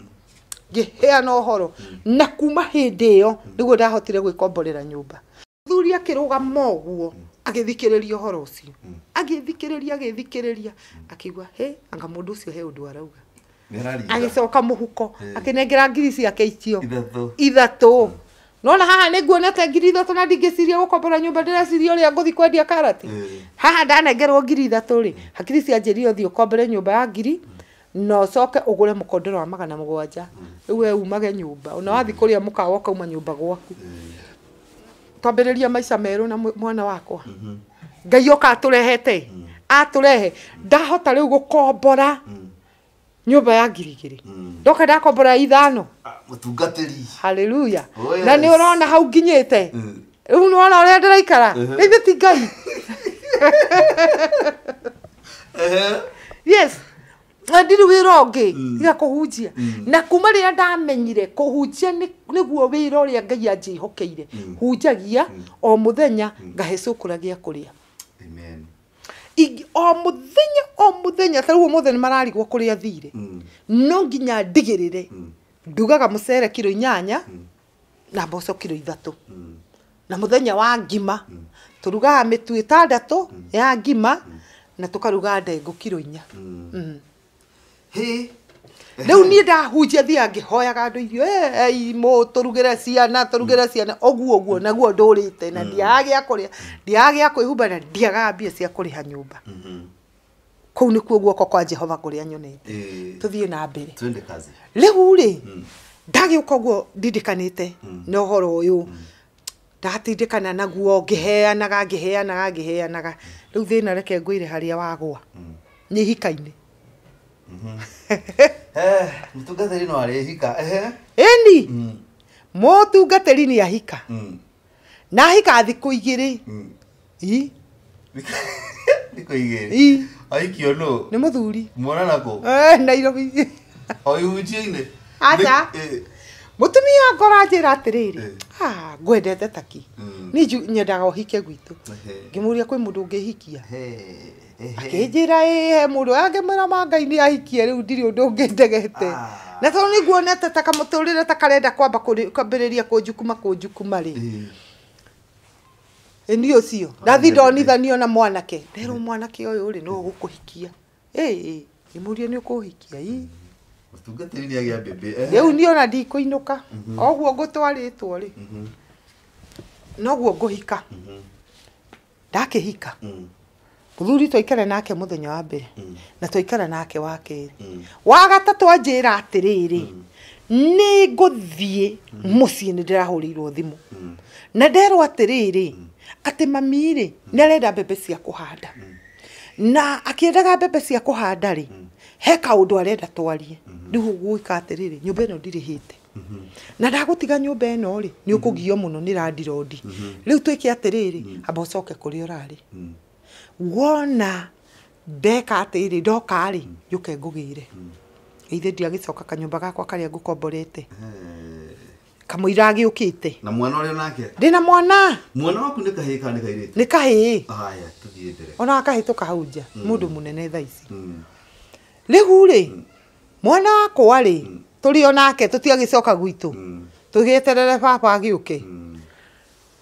ngiheana horo na kuma hindi iyo niguo ndahotire gwikomborera nyumba thuri akiruga moguo agithikiriria uhoro ucio agithikiriria agithikiriria akigwa he anga mundu ucio he undu arauga agicoka muhuko akinengera ngiri ciake icio ithatu nona haha nä nguonete ngiri ithatå na ndingäciria gå kombora nyå mba ndä reciria å rä a ngå thiä kwendia karati haha ndanengerwo ngiri ithatå rä hakiri cianjä ria å thiä å kombore nyå mba ya ngiri no soke ugure mukondoro wa magana mugwanja riu we umage nyumba una wathi mm. kuria mukawa uma nyumba gwaku mm. twambiriria maica meru na mwana wakwa mm-hmm. ngai oka aturehete mm. aturehe ndahota riu gukombora nyumba ya ngiri igiri ndoka ndakombora ithano ah, mutungatiri haleluya oh, na ni urona hau nginyite riu ni wona uria ndiraikara uh-huh. rĩithĩ ti ngai uh-huh. yes Eh, ndirä wä ra å ngä mm. igakå hunjia mm. na kuma rä rä a ndamenyire kå hunjia nä guo wä ra å rä a ngai anjähokeire mm. hunjagia o må thenya cå kå ra gä a kå rä a o må thenya o må thenya tarä guo må mararigwo kå rä a thire no nginya ndigä rä re ndugaga må cere kiro inyanya na mboco kiro ithatå na må thenya wa ngima tå rugaga mä tuä tandatå ya ngima na tå karuga ndengå kiro inya mm. Mm rä u niä ndahunjia thiä hoyaga andå irio imå tå rugä re ciana tå rugä re ciana å guo å guo naguo ndå rä te na hmm. ndiagagä a kå rä a ndiagagä a kwä humba na ndiagaga mbia cia kå rä ha nyå mba hmm. kå u nä kuo guoko kwa jehova kå rä a nyonete tå thiä na mbere rä u rä hmm. ndagä å ka å guo ndindikanä te na å horo å yå kana naguo heanaga rä u thä na reke harä a wagwa nĩ hikainĩ mutungatĩri mm-hmm. eh, no arĩhika ĩni mm. mũtungatĩri nĩ ahika mm. na ahika thikũ igĩrĩ mm. i thikũ igĩrĩ aikio nũ nĩ mũthuri mwanana kũ eh, nairobi o ihunjia-inĩ aca mũtumia ngora njĩra atĩrĩrĩ ah, ngwendete taki niĩ nyendaga ũhike gwitũ ngĩmũria kwĩ mũndũ ũngĩhikia ra ä må rä å yangemera ma ngai nä ahikie rä u ndirä å ndå ngä ndegete ah. na tondå nä guonete ta kamå rä re ta karenda kwamba kwambä rä ria kå njukuma kå njukuma rä ni å cio ndathi ndonithanio na mwanake nderwo mwanake å yå rä no gå kå hikia ä må ria nä å kå hikia rä u niä ona ndikå inå ka mhm. oguo ngå twarä two rä mhm. noguo ngå hika ndakä hika mm -hmm muthuri twaikare nake muthenya wa mbere mm. na twaikare nake wa keri mm. wa gatatu anjira atiriri mm. ni nguthie mucii ni ndirahurirwo thimu na nderwo atiriri ati mami ni arenda mbembe cia kuhanda na akiendaga mbembe cia kuhanda ri he kaundu arenda twarie mm-hmm. riu gwika atiriri nyumba ino ndirihite mm-hmm. na ndagutiga nyumba ino ri ni ukugio muno mm-hmm. ni randirodi riu twike atiriri amba ucoke kuri urari wona ndeka atä rä ndoka rä hmm. yå ke ngå gä re hmm. ithe ndiagä coka kanyå gakwa karä a ngå komborete kamå agä å kä te na mwana nake ndä na mwana mwana waku nä kahä kana nä ona kahä tå kahau nja må hmm. ndå må nene tha ici rä u rä mwana wakwa rä tå rä onake tå tiagä coka gwitå tå gä eterere baba agä å ke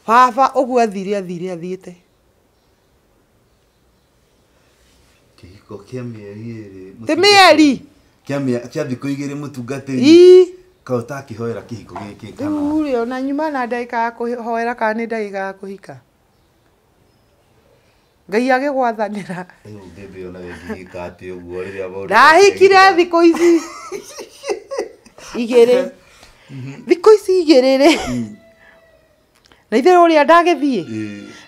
baba å guo athire athire athiä te gĩciko kĩa mĩeri ĩrĩ ti mĩeri kĩa thikå igä rä må tungatä kaota akä hoera kä hiko gä kä rä ona nyuma na ndagä ya kå hoera kana nä ndagä ya kå hika ngai agä gwathanä ra ndahikire thikå ici igä rä thikå ici igä rä rä na ithe uria ndagithie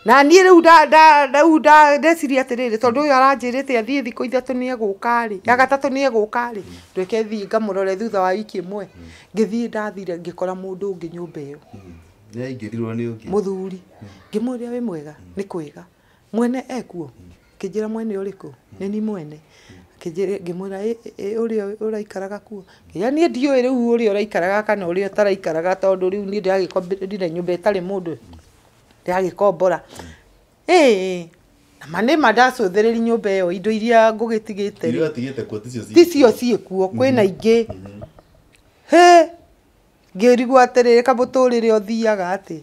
na niä rä u rä u ndeciria atä rä rä tondå å yå aranjä rä te athiä thikå ithatå nä egå karä ya gatatå nä egå karä ndweke mm. thiä ngamå rore thutha wa wiki mwe mm. ngä thiä ndathire ngä kora må ndå å ngä nyå mba ä yo må mm. thuri ngä mwä rä a wä mwega nä kwä mwene ekuo kä njä ra mwene å rä kå nä ni mwene ngĩmwĩra ũrĩa ũraikaraga kuo nginya å rä a å raikaraga kana ũrĩa ũtaraikaraga tondũ rĩu niĩ ndĩragĩkomborire nyũmba ĩtarĩ mũndũ ndĩragĩkombora ĩĩ ma nĩ ma mba ä yo indo iria ngũgĩtigĩte ticio ciä kuo kwĩna mm-hmm. ingĩ mm-hmm. hĩ ngĩrigwo atĩrĩrĩ kamũtũrĩre ũthiaga atĩ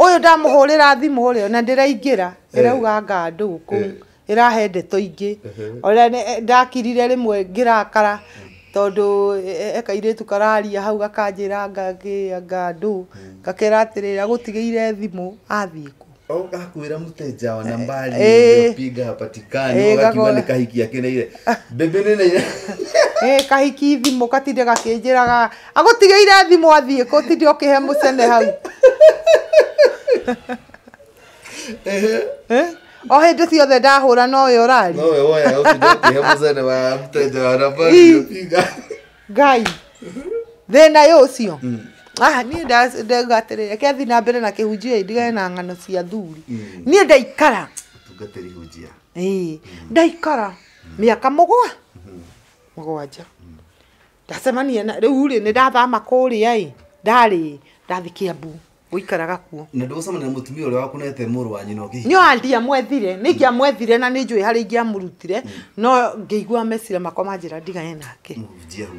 ũyũ na ndä raingä ra ä ndĩrauga ngandũ kũu irahe to ingä ona ndakirire rä mwe ngä rakara tondå eh, eh, ekairä tu kararia hau gakanjä ra ngagä anga ndå mm. ngakera atä rä ra gå tigä ire thimå athiä kå oh, akwira mteja wa eh, nambari iliyopiga hapatikani wakati wale kahiki yake na ile njä raga eh kahiki thimu thimå athiä agutigeire thimu athie ko tinde okihe mucene hau o hä ndä ciothe ndahå ra nowe å rari ngai thä na yå cio mm. niä ndegatä rä re kethi na mbere na kä hunjia ndigane na ng'ano cia thuri mm. niä ndaikara mm. ndaikara mä aka må gwa må gwanja mm-hmm. ndacemanie rä u rä nä ndathama kå rä a ndarä ndathiä kä ambu uikaraga kuo na ndugucemania na mutumia uria waku nete muru wa nyina ugi nyo andia mwethire ni ngia mwethire na ni njui hari ngia murutire mm. no ngeigua mecira makwa manjira ndigae nake mm,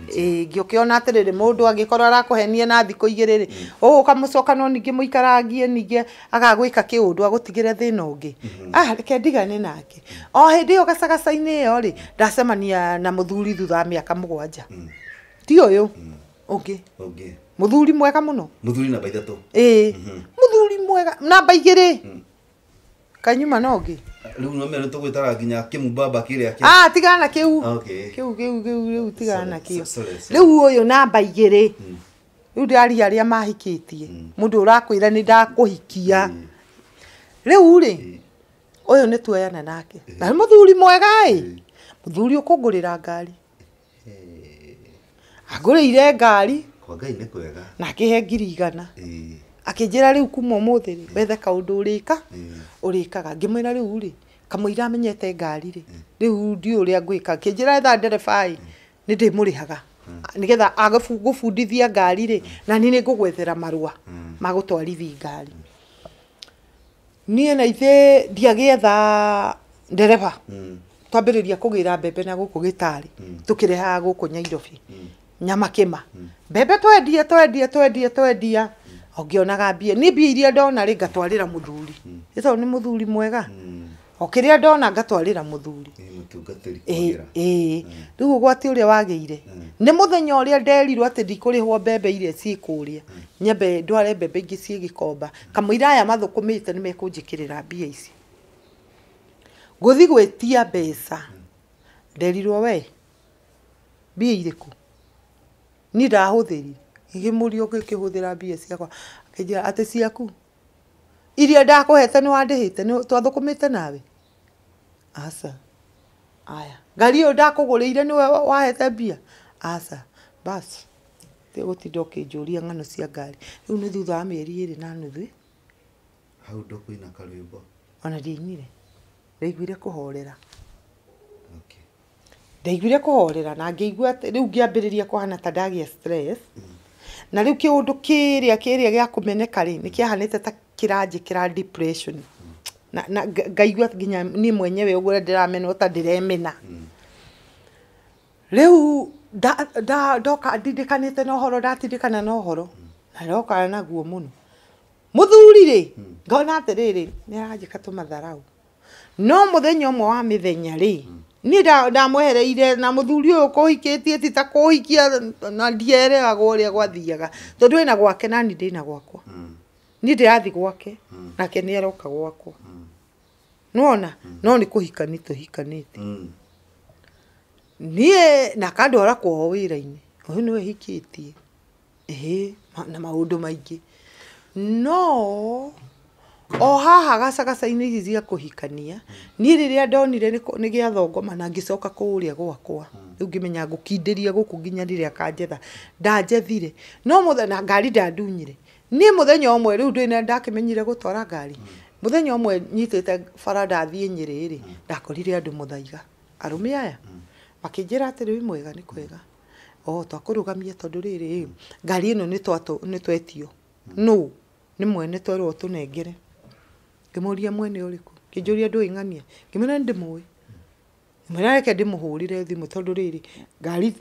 ĩ ngĩũkĩona atĩrĩrĩ mũndũ angĩkorwo arakũhenie na thikũ igĩrĩ rĩ mm. ũgũka mũcoka no ningĩ mũikarangie ningĩ agagwĩka kĩũndũ agũtigĩre thĩna ũngĩ mm-hmm. ah reke ndigane nake o hĩndĩ ĩyo gacagaca-inĩ ĩyo rĩ ndacemania na mũthuri thutha wa mĩaka mũgwanja ti ũyũ ũngĩ muthuri mwega muno muthuri namba ithatu ii muthuri mhm. mwega namba igiri mm. kanyuma nongi riu nomere tugwitara nginya kimubaba kiria kia ah tigana kiu kiu kiu kiu riu tigana kiu riu uyu namba igiri mm. riu ndaria aria mahikitie mundu mm. urakwira ni ndakuhikia riu ri uyu ni tuoyana nake na muthuri mwega ii muthuri ukungurira ngari agurire ngari nakä he ngirigana akä njä ra rä u kum må thärä ethekaå ndå rä ka rä kaga äraä ukamiraenyete gari u iå räangäka k njä raetha derebaä nä ndä må rä haga nä getha agå bundithia ngarirä na ninä ngå gwethera maråa magå twrithi ngriithiagäeta dereba twambä rä ria kå gä ra mbembe na gå kå gä tarä tå kä rehaga gå kå nyairobi nyama kima mm. mbembe twendia twendia twendia twendia ngĩonaga mbia ni mbia iria ndona ri ngatwarĩra muthuri mm. tondũ ni muthuri mwega o kĩrĩa ndona ngatwarĩra mũthuri ĩĩ rĩu ũgwati ũrĩa wagĩire nĩ mũthenya ũrĩa nderirwo atĩ ndikũrĩhwo mbembe iria ciĩ kũrĩa nyambe ndware mbembe ingĩ ciĩ gĩkomba kamũira mathukumite ni mekunjikirira mekũnjĩkĩrĩra mbia ici ngũthi gwĩtia mbeca nderirwo we mbia irĩkũ ni ndahå thä ri gä må ri gä kä hå thä ra mbia ciakwa ak njä ra atä ciaku iria ndakå hete nä wandä hä te twathå kå mä te nawe ya ngari å yå ndakå gå rä ire nä wahete mbia tigå tinda å kä njå ria ng'ano cia ngari rä u nä thutha wa mä eri ä rä na nuthuäkona diainire ra igu ire kå horera ndaiguire kuhorera na ngĩigua rĩu ngĩambĩrĩria kũhana ta ndagĩa stress na rĩu kĩũndũ kĩrĩa kĩrĩa gĩa kũmeneka rĩ nĩ kĩahanĩte ta kĩranjĩkĩra depression na, na ngaigua nginya ni mwenyewe ũguo ndiramena ta ndĩremena rĩu ndoka ndindikanĩte na ũhoro ndatindikana na ũhoro na ndokana naguo mũno mũthuri rĩ ngona atĩrĩrĩ nĩ aranjĩka tũmatharau no mũthenya ũmwe wa mĩthenya rĩ niä ndamwehereire na må thuri å yå kå hikä tie ti ta kå hikia na ndiereagwo å rä a gwathiaga tondå ä na gwake na ni ndä na gwakwa hmm. niä ndä rathi gwake hmm. nake nä eroka gwakwa hmm. nona no nä kå hikani tå hikanä ti n na kandå arakwoho wä ra-inä å ä å nä wehikä tie ähä na maå ndå maingä no o haha gacagaca-inĩ ici cia kũhikania niĩ rĩrĩa ndonire nĩ gĩathongoma na ngĩcoka kũũrĩa gwakwa rĩu ngĩmenya ngũkindĩria gũkũ nginya rĩrĩa kanjetha ndanjethire no mũthenya ngari ndandunyire niĩ mũthenya ũmwe rĩu ndũĩ na ndakĩmenyire gũtwara ngari mũthenya ũmwe nyitĩte bara ndathiĩ nyĩrĩ rĩ ndakorire andũ mũthaiga arũme aya makĩnjĩra atĩrĩ wĩ mwega nĩ kwega o twakũrũgamia tondũ rĩrĩ ngari ĩno nĩ twetio nũ nĩ mwene twerwo tũnengere ngimuria mwene uriku nginjuria ndu ingania ngimena ndimui mwena reke ndimuhurire thimu tondu riri ngari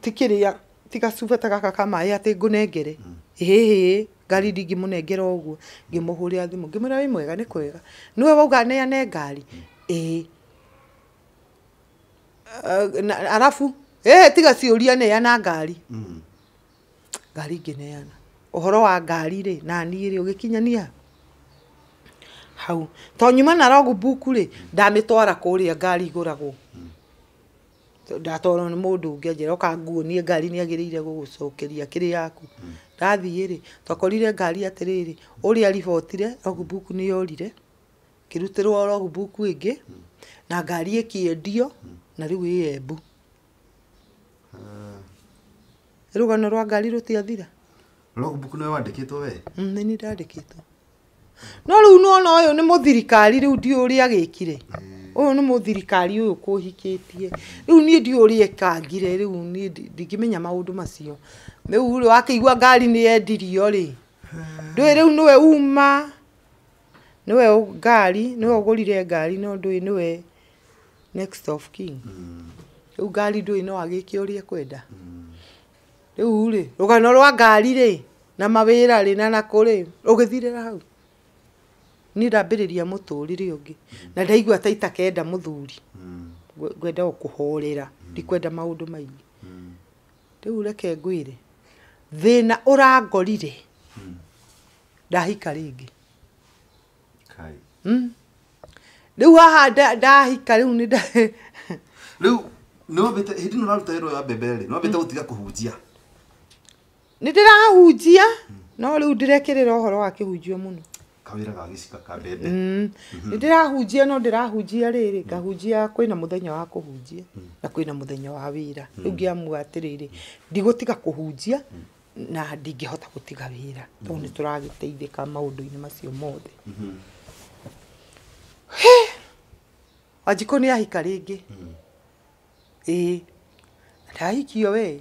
tikiria tigacuba ta gaka ka maĩ atä ngũnengere hmm. ĩhĩhĩ ngari ndingĩmũnengera ũguo ngĩmũhũrĩra thimũ ngĩmwĩra wĩ mwega nĩ kwega nĩwe wauga neane ngari hmm. ĩĩ arabu ĩĩ tiga ciũria neana ngari hmm. ngari ngĩneana ũhoro wa ngari rĩ naniĩ rĩ ũgĩkinyania hau to nyuma na rogu buku ri ndamätwara kå rä a ngari igåragwo ndatwarwo nä må ndå å ngä anjä ra å ngari nä agä rä kiri gå gå cokeria kä rä yaku ndathiä rä twakorire ngari atä rä rä å rä a ribotire rogu buku nä yorire kä rutä rwo rogu buku ä ngä na ngari ä kä endio na rä u ä embu ah. rå gano rwa ngari rå tiathira rogu buku nä kä we mm, ni ndandä kä two no rä u nona å yå nä må thirikari rä u ndiå å rä kire å yå nä må thirikari å yå kå hikä tie rä u niä ndiå å rä ekangire rä u ndingä menya maå ndå macio rä u rä wakä igua ngari nä yendirio rä ndå rä u nä we uma nä we ngari nä we å gå rire ngari no ndå nä we next of king rä u ngari ndå no agä ke å rä ekwenda rä u rä rå gano rwa ngari rä na mawä ra rä na nakå rä å gä thirä ra hau ni ndambiriria muturire ungi na ndaigua ta kenda muthuri hmm. ngwenda kuhorera hmm. ndikwenda maundu maingi hmm. riu reke ngwire thina urangorire ndahika ringi riu haha ndahika riu ni riu no hĩndĩ ĩno ũraruta wĩra ũyũ ya bebele no nĩwambĩte utiga kuhujia nĩ ndĩrahunjia no riu ndĩrekĩrĩra ũhoro wa kĩhunjio mũno kawira ga gicika ka mbembe mm. mhm. nä rahunjia no ndä rahunjia rä rä ngahunjia kwä mm. na må thenya wa mm. kå hunjia na kwä na må thenya wa wä ra rä u ngä amua atä rä rä ndigå tiga kå hunjia na ndingä hota gå tiga wä ra tondå nä tå ragä teithä ka maå ndå-inä macio mothe mhm. wanjikå nä ahika rä ngä ää ndahikio we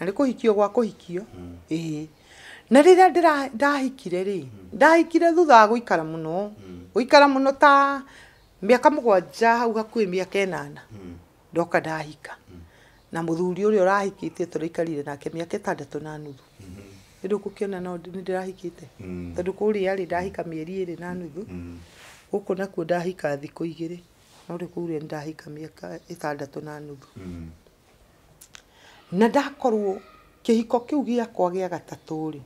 na nä kå hikio gwa kå hikio ää na rä rä a ndahikire rä ndahikire thutha wa guikara muno hmm. guikara muno ta miaka mugwanja hau hakuhi miaka enana hmm. ndoka ndahika hmm. na muthuri uria urahikitie turaikarire nake miaka itandatu na nuthu ndu kukiona no ndirahikite tondu kuria ri ndahika mieri rä na nuthu guku nakuo ndahika thiku igiri no ri kuria ndahika miaka itandatu na nuthu na ndakorwo kihiko kiu akwa gia gatatu ri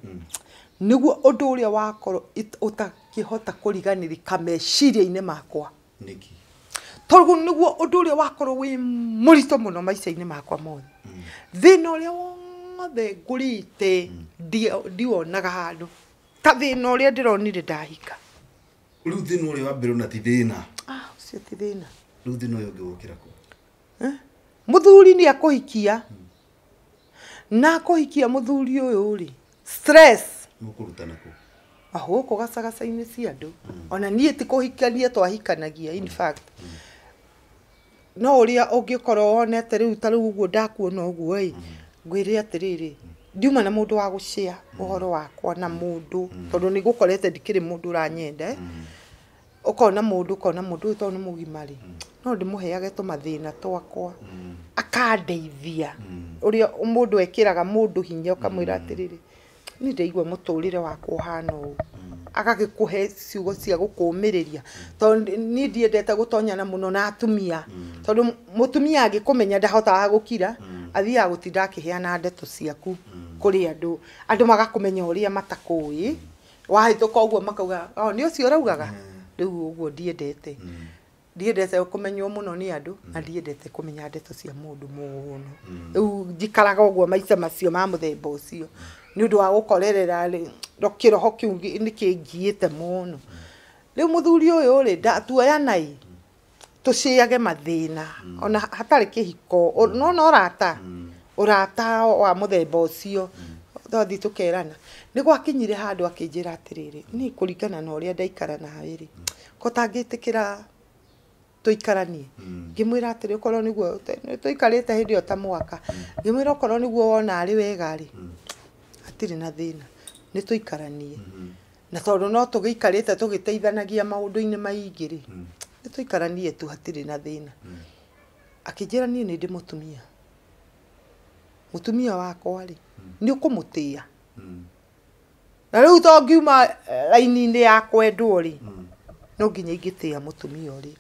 niguo undu uria wakorwo utakihota kuriganirika meciria ine makwa niki toguo niguo undu uria wakorwo wi murito muno maisha ine makwa mothe mm. thina uria wothe ngurite mm. ndiwonaga handu ta thina uria ndironire ndahika riu thina uria wambire ona ti thina ucio ah, ti thina riu thina uyu ungiwukira ku eh? muthuri ni akuhikia hmm. na akuhikia muthuri uyu ri stress mukurutana ku aho ko gasaga sa ine si adu hmm. ona nie ti ko hikania to ahikanagia in hmm. fact hmm. no uria ungikoro one te riu taru uguo ndakuona uguo i ngwire atiriri ndiuma na mundu wa gucia uhoro wakwa na mundu tondu ni gukorete ndikiri mundu ranyende ukona mundu ukona mundu to ni mugimari no ndimuheage tumathina twakwa akandeithia uria mundu ekiraga mundu hinya ukamwira atiriri nä ndaigua må tå rä re wakwa å hana å agagä he ciugo cia gå kå mä rä ria tondå ndiendete gå tonyana må no na atumia tondå må tumia angä kå menya ndahotaga gå kira athiaga gå tinda akä heana ndeto ciaku kå rä andå andå magakå menya å rä a matakå ä wahätå ka å makauga oh, nä å cio raugaga hmm. rä u å guo ndiendete mm ndiendete kå menywo må no nä andå na mm. ndiendete kå menya ndeto cia mundu muno mm. u njikaraga å guo maica macio ma muthemba ucio å mm. undu wa gukorerera ri kiroho kiu nikingiite muno riu muthuri uyu ri tuoyanai tuciage mathina ona hatari kihiko no no rata urata wa muthemba ucio thothi tukerana nä gwakinyire handå akä njä ra atä rä rä nä kå ringana na å rä a ndaikara nawe rä kotangä tä kä ra tuikaranie mm. ngimwira atiri ukorwo niguo tuikarite hindi iyo ta mwaka mm. ngimwira ukorwo niguo wona ari wega ri mm. atiri na thina ni tuikaranie mm-hmm. na tondu no tugiikarite tugiteithanagia maundu-ini maingiri ri ni tuikaranie tu hatiri na thina akinjira nie ni ndi mutumia mutumia wakwa ri ni ukumutia na riu to ngiuma laini-ini eh, ya kwendwo ri no nginya ingitia mutumia uri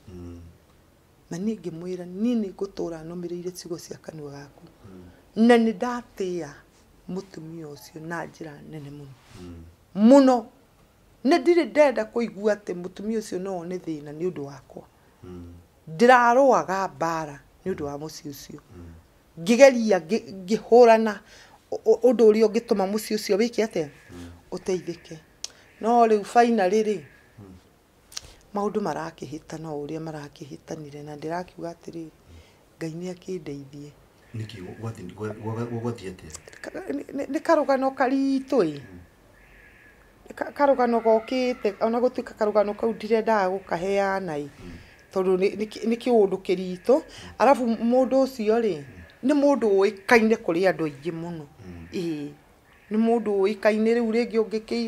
na niä ngä mwä ra niä nä ngå tå ra nå mä rä ire cigo cia kanua gaku na nä ndatä a må tumia å cio na njä ra nene må no må no nä ndirä ndenda kå igua atä må tumia å cio no one thä na nä å ndå wakwa ndä rarå aga mbara nä å ndå wa må ciä å cio ngä geria ngä hå rana å ndå å rä a å ngä tå ma må ciä å cio wä ke atä å teithä ke no rä u baina rä rä maundu marakĩhĩtana o ũrĩa marakĩhĩtanire na ndĩrakiuga atĩrĩrĩ ngai nĩ akĩndeithie nĩkĩ gwathiĩ atĩa nĩ karũgano karitũ ĩ karũgano gokĩte ona gũtuĩka karũgano kau ndirendaga gũkaheana ĩ tondũ nĩ kĩũndũ kĩritũ arabu mũndũ ũcio rĩ nĩ mũndũ ũĩkaine kũrĩ andũ aingĩ mũno hmm. ĩĩ nĩ mũndũ ũĩkaine rĩu rĩngĩ ũngĩkĩ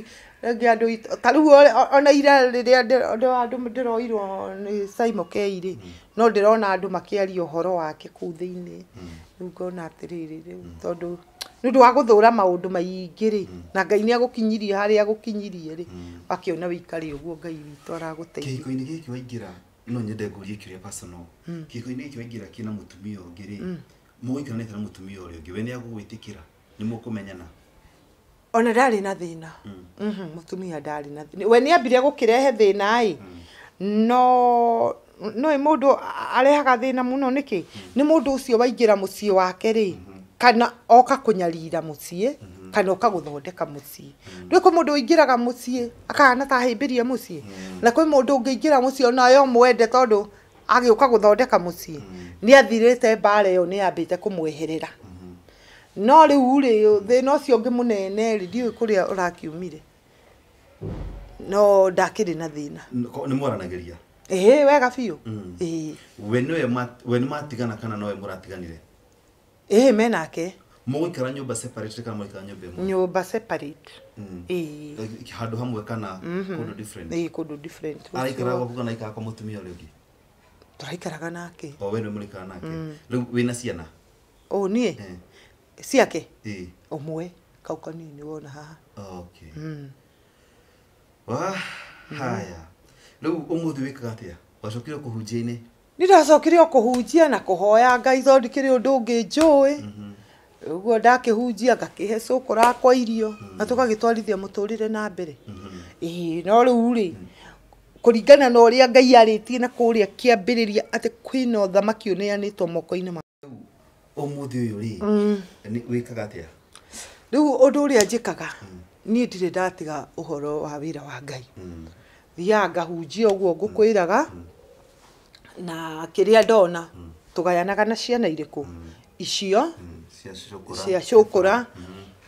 rĩngĩ andũ ta rĩu ona ira rĩrĩa ndĩroirwo nĩ Simon K-rĩ no ndĩrona andũ makĩaria ũhoro wake inä thĩiniĩ hmm. rĩu ngona atĩrĩrĩ rĩu tondũ nĩ ũndũ wa maå ndå maingä rä hmm. na Ngai nä agå agå harä nĩ agũkinyirie harĩa agũkinyirie-rĩ hmm. wakĩona wĩikare ũguo Ngai witũ aragũteithia gä kä gĩkĩ ra no nyende ngũrie kĩũria personal kĩhiko-inĩ gĩkĩ waingĩra kĩna mũtumia ũngĩ-rĩ mũgũikarania na må tumia å rä mũtumia ũrĩa ũngĩ we nĩ agũgwĩtĩkĩra nĩ menyana ona ndarä na thä mhm, na må tumia ndarä na we nä ambire gå kä rehe thä na ä no no må ndå arehaga thä na må no nä kä nä må ndå å cio waingä ra må ciä wake rä kana oka kå nyarira må ciä kana å kagå thondeka må ciä ndå kwä må ndå å ingä raga må ciä akahana ta hä mbä rie må ciä na kwä må ndå å ngä ingä ra må ciä onayo mwende tondå agä å ka gå thondeka må ciä nä athirä te mbara ä yo nä yambä te kå mweherera no riu ri thina ucio ngi munene ri ndiui kuria urakiumire no ndakiri na thina ni mwaranagiria ehe wega biu mm. ehe we niwe we ni matigana kana nowe muratiganire ehe menake muguikara nyumba separate kana muguikara nyumba imwe nyumba separate ii mm. handu hamwe kana mhm. kundu different ii kundu different araikara gwaku kana aikara kwa mutumia uria ungi turaikaraga nake o we niwe murikara nake mm. riu wina ciana o nie eh ciake e. umwe kau kanini wona haha okay. mm. wa haya rä u å må thä wä kaga atä a wacokire kå hunjia-inä nä ndacokire o kå hunjia na kå hoya ngai thondikä rä å ndå ngä njå ä mm-hmm. guo ndakä hunjia ngakä he kå rakwa irio mm-hmm. na tå gagä twarithia må tå rä re na mbere ä mm-hmm. no rä u rä mm. kå ringana na å rä a ngai arä tie na kå rä a kä ambä rä ria atä kwä na å thamaki å neanä two moko-inä umuthi uyu å mm. wikaga atia riu undu uria njikaga mm. nie ndire ndatiga horo wa wä ra wa ngai mm. thiaga ngahunjia kwä raga na kä rä a ndona tå gayanaga na ciana iriku icio cia ra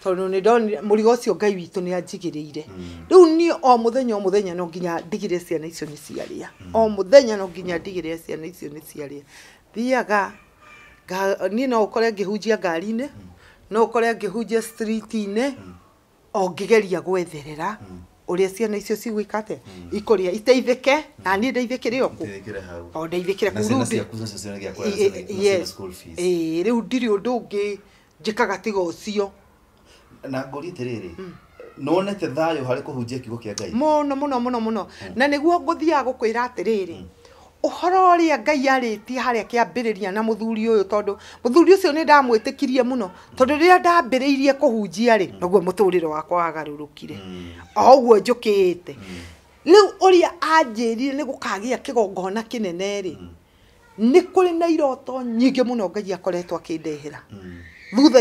tondu nä ndonire må rigo å cio ngai witå nä anjigä rä ire rä u niä o må thenya o må thenya no nginya ndigä re ciana icio nä ciarä a o må thenya no nginya ndigä re ciana icio nä ciarä a thiaga ni no å kore ngä hunjia ngari-inä no å kore ngä hunjia inä o ngä geria gwetherera å rä a ciana icio cigwä ka atä ikå rä a iteithä ke na hmm. niä ndeithä kä rä o kå o ndeithä kä re kurä u ndirä å ndå å na ngåri atä nonete thayå harä kå hunjia kiugo kä a ngai mono mono må no hmm. na nä guo ngå thiaga gå kwä uhoro ria ngai ambä rä ria na muthuri uyu tondu muthuri ucio ni ndamwitikirie muno tondu rä ndambiriirie kuhunjia ri naguo re wakwa wagarurukire hmm. o uguo njukite hmm. riu uria anjirire ni gukagia kigongona kinene ri hmm. ni kuri na iroto må muno ngai akoretwo ndehera thutha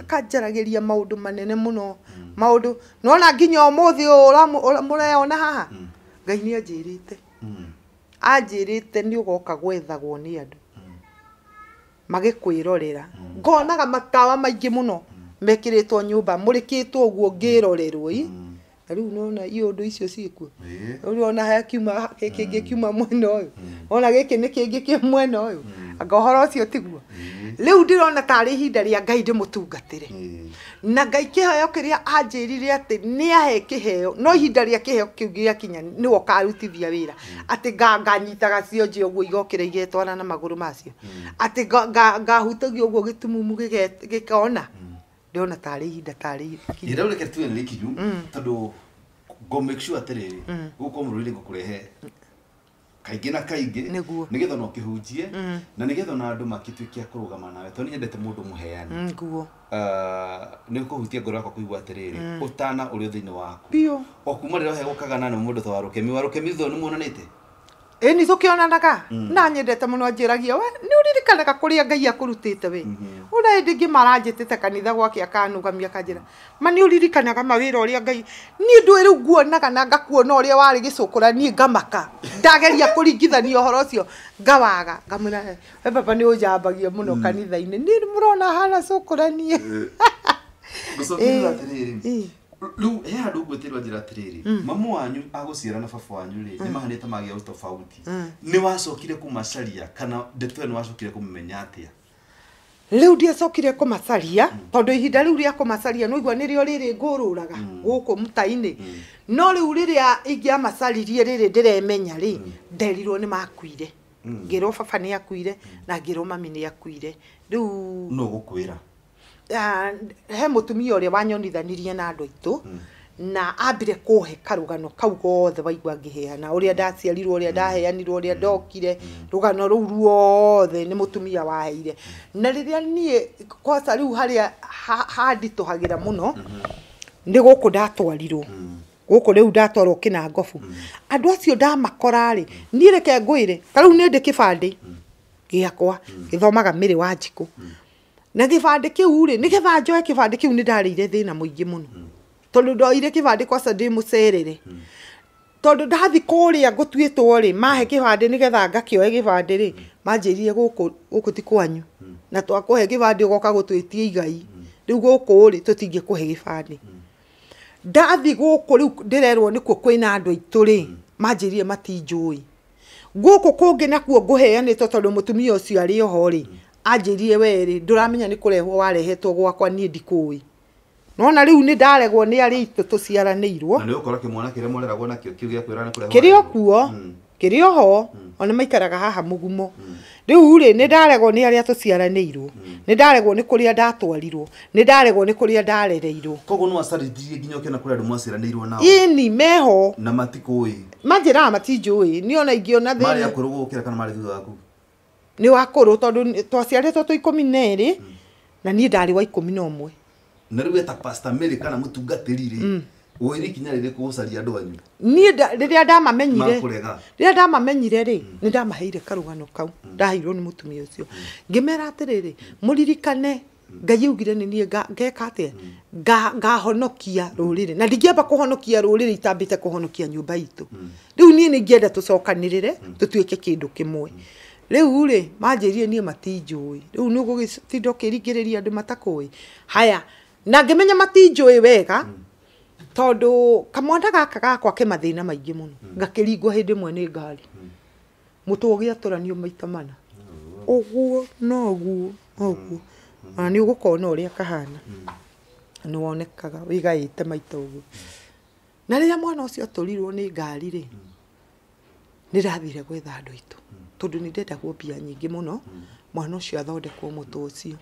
akanjaragä ria maå ndå manene maå ndå nona nginya ũmũthĩ må reona haha ngai rä te anjirite ni ugoka gwethagwo ni andu magikwirorera ngonaga makawa maingi muno mekiritwo nyumba murikitwo uguo ngirorerwo i na riu nona iundu icio cikuo riu ona haya kiuma mm. kiuma mwena uyu mm. ona giki ni kingi kia mwena uyu anga uhoro ucio tiguo riu ndirona tarä ihinda ria ngai re mm-hmm. na ngai kiheo kiria anjirire ati ni ahe kiheo no ihinda ria kiheo kiu gĩakinya nĩwe ũkarutithia wĩra mm-hmm. atĩ nganyitaga cionje ũguo igokĩra igetwara na magũrũ macio mm-hmm. atĩ ngahutagia ũguo gĩtumumu gĩkona ndĩrona tarĩ ihinda tarĩ rĩu reke tuwe nĩ rĩkinyu mm. tondũ ngo make sure atĩrĩrĩ mm. gũkorwo mũrũrĩrĩ ngũkũrehe mm kaingä na kaingä nä getha no kä hunjie mm. na nä getha ona andå magätuä kå rå gama nawe tondå nä nyendete må ndå må heani mm, nä ah, kå hutia ngoro yakwa kå igua atä rä mm. rä å tana å rä a thä inä waku o kuma rä rä a hegå kagana nä må ndå ta wa rå kemi wa rå kemi nä muonanä te ä tå kä onanaga mm. na nyendete må no anjäragia ragia nä å ririkanaga kå rä a ngai akå rutä te we å mm-hmm. rä a ndä ngä maranjä tä te kanitha gwake akanugamia kanjä ra ma nä å ririkanaga mawä ra å rä a ngai niä ndå rä u nguonaga na ngakuona å rä a warä gä cå kå ra niä ngamaka ndageria kå ringithania å horo å cio ngawaga ngamwä ra we baba nä å njambagia må no mm. kanitha-inä nä må rona hana cå kå ranie rä he handå ngwä tä rwo njä ra atä rä mm. rä mamu wanyu agå ciara na baba wanyu rä mm. nä mahanä te magä a å tobauti mm. nä wacokire kå macaria kana ndeto nä wacokire kå mä atä a rä u ndiacokire kå macaria tondå ihinda rä u rä a kå macaria no igua nä rä o rä rä ngå rå raga gå kå mta no rä u rä rä a ingä amacaririe rä rä ndä remenya rä nderirwo nä makuire ngä rwo baba nä akuire na ngä rwo mami nä akuire rä u no gå kwä ra Uh, he rä a wanyonithanirie na andå aitå hmm. na ambire kuhe gano kau gothe waigua rä a hmm. ndaciarirwo uria hmm. ndaheanirwo a ndokire rugano ruu ruothe ni mutumia waheire na a nie hagä ra må no muno gå kå ndatwarirwo rä u ndatwarwo ngobu andå acio re tarä u nä ndä kä riu gä akwa gä thomaga mä rä wa njikå na gibande kiu ri nigetha njoe kibande kiu ni ndarĩire thĩna mũingĩ mũno hmm. tondũ ndoire kibande kwaca ndĩ mũcerere hmm. tondũ ndathi kũrĩa ngũtuĩtwo rĩ mahe kibande nigetha ngakioe kibande rĩ hmm. manjĩrire gũkũ gũkũ ti kwanyu na twakũhe kibande ũgoka gũtwĩtie igai rĩu gũkũ rĩ tũtingĩkũhe gibande ndathi gũkũ rĩu ndĩrerwo nĩkuo kwĩna andũ aitũ rĩ manjĩrire matinjũĩ gũkũ kũngĩ nakuo ngũheanĩtwo tondũ mũtumia ũcio arĩ oho rĩ anjĩrire werĩ ndũramenya ni kurehwo warehetwo gwakwa ni niĩ ndikũĩ nona rĩu nĩ ndaregwo nĩ arĩ itũ tũciaranĩirwo kĩrĩ o kuo hmm. kĩrĩ o ho hmm. ona maikaraga haha mũgumo hmm. rĩu rĩ nĩ ndaregwo nĩ arĩa tũciaranĩirwo nĩ ndaregwo nĩ kũrĩa ndatwarirwo nĩ ndaregwo ni kũrĩa ndarereirwo koguo no acarĩthirie nginya ũkĩona kũrĩa andũ mwaciaranĩirwo nao ini meho na matikui manjĩraga matijui ni ona ingiona thiri mari akurugukira kana mari thutha waku ni wakuru tondu tondå to two ikå mi nerä na ni ndarä wa ikå no mwe na rä pastor eta kana mutungatiri ri mm. rirä wä kinya ri rä kå gå anyu ni rä rä a ndamamenyire rä rä a ndamamenyire rä mm. nä ndamaheire karugano kau mm. ndaheirwo nä må tumia å cio ngä mera atä rä rä må ririkane ngai augire nä niä ngeka atä ngahonokia rå na ndingäamba kå honokia rå rä rä itambä te kå honokia nyå mba itå rä u niä riu ri manjirire nie matinjui riu ni ugugitinda ria andu matakui haya na ngimenya matinjui wega hmm. tondu kamwana gaka gakwa ke mathina maingi muno hmm. ngakiringwo hindi imwe ni ngari mutu hmm. ugiaturanio maita mana uguo noguo oguo ona ni ugukona uria kahana ni wonekaga wigaite maita uguo na riria mwana ucio aturirwo ni ngari ri rathire gwetha andu aitu tondu nä ndendagwo mbia nyingä må no mwana å cio athondekwo må tå å cio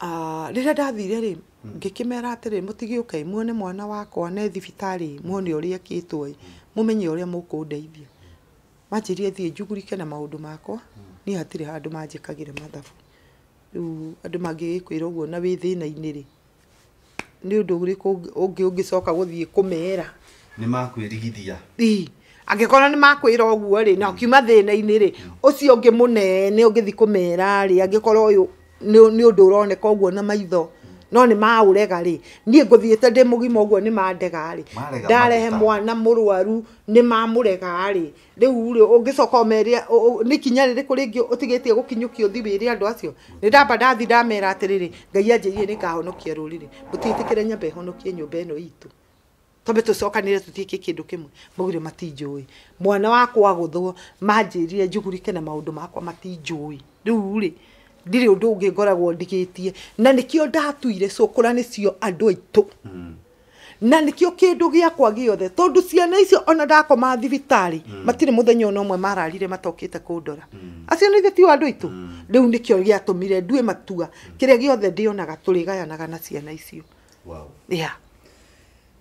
rä ah, rä a ndathire rä ngä kä mera atä rä må tigä å kai muone mwana wakwa ne thibitarä muone å rä a kä two må menye å rä a må kå ndeithia manjärie thiä njugurike na maå ndå makwa niä hatirä handå manjä kagä re mathabu rä u andå mangä gä kwä ra å guo na wä thä na-inä rä nä å ndå å rä kå å ngä å ngä coka gå thiä kå mera nä makwä rigithia angikorwo nä makwä ra å na kiuma thä na-inä rä å cio å ngä må nene å ngä thiä kå mera rä yå nä å ndå å roneka guo na maitho no nä maå ri ni niä ndi thiä te ni må gima å guo nä ndarehe mwana må rwaru nä mamå regarä rä u å meria ni kinya ri kuri ngi rä ngä å tigä gå acio nä ndamba ndathi ndamera atiriri ngai anjä ni nä ngahonokia rå re nyambe honokie nyumba mba itu no itå tombe tucokanire tutiike kindu kimwe maugire matinjui mwana wakwa aguthwo manjirire njugurike na maundu makwa matinjui riu ri ndirä å ndå å ngä ngoragwo ndigä tie na nä kä o ndatuire cåkåra nä cio andå aitå hmm. na nä kä o kä ndå gä akwa gä othe tondå ciana icio ona ndakoma thibitarä hmm. matirä må thenya ona å mwe mararire matokä te kå ndora hmm. aciana ithe tio andå aitå rä u nä kä o gä atå mire nduä matua kä rä a gä othe ndä onaga tå rä gayanaga na ciana icio wow. yeah.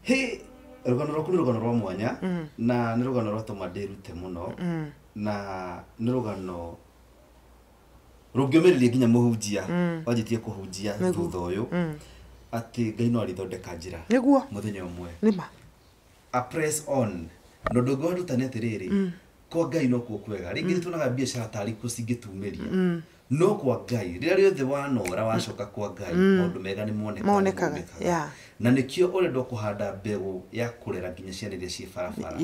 hey rugano rwaku nä rugano rwa mwanya mm. na nä tå ma ndä rute må no mm. na nä gano rå ngä å mä rä rie nginya må hunjia mm. wanjä tie kå hunjia thutha å yå atä ngai no arĩthondeka njĩra nĩguo mũthenya na å a press on no atä rä rä kwa ngai no kuo kwega rĩngĩ nĩtuonaga biacara tarĩ kuo cingĩtumĩria no kwa ngai rä rä othe wanora wacoka kwa ngai mm. maå mega nä monekaga na nä kio å rendwo kå handa mbegå ya kå rera nginya ciana iria ciä barabara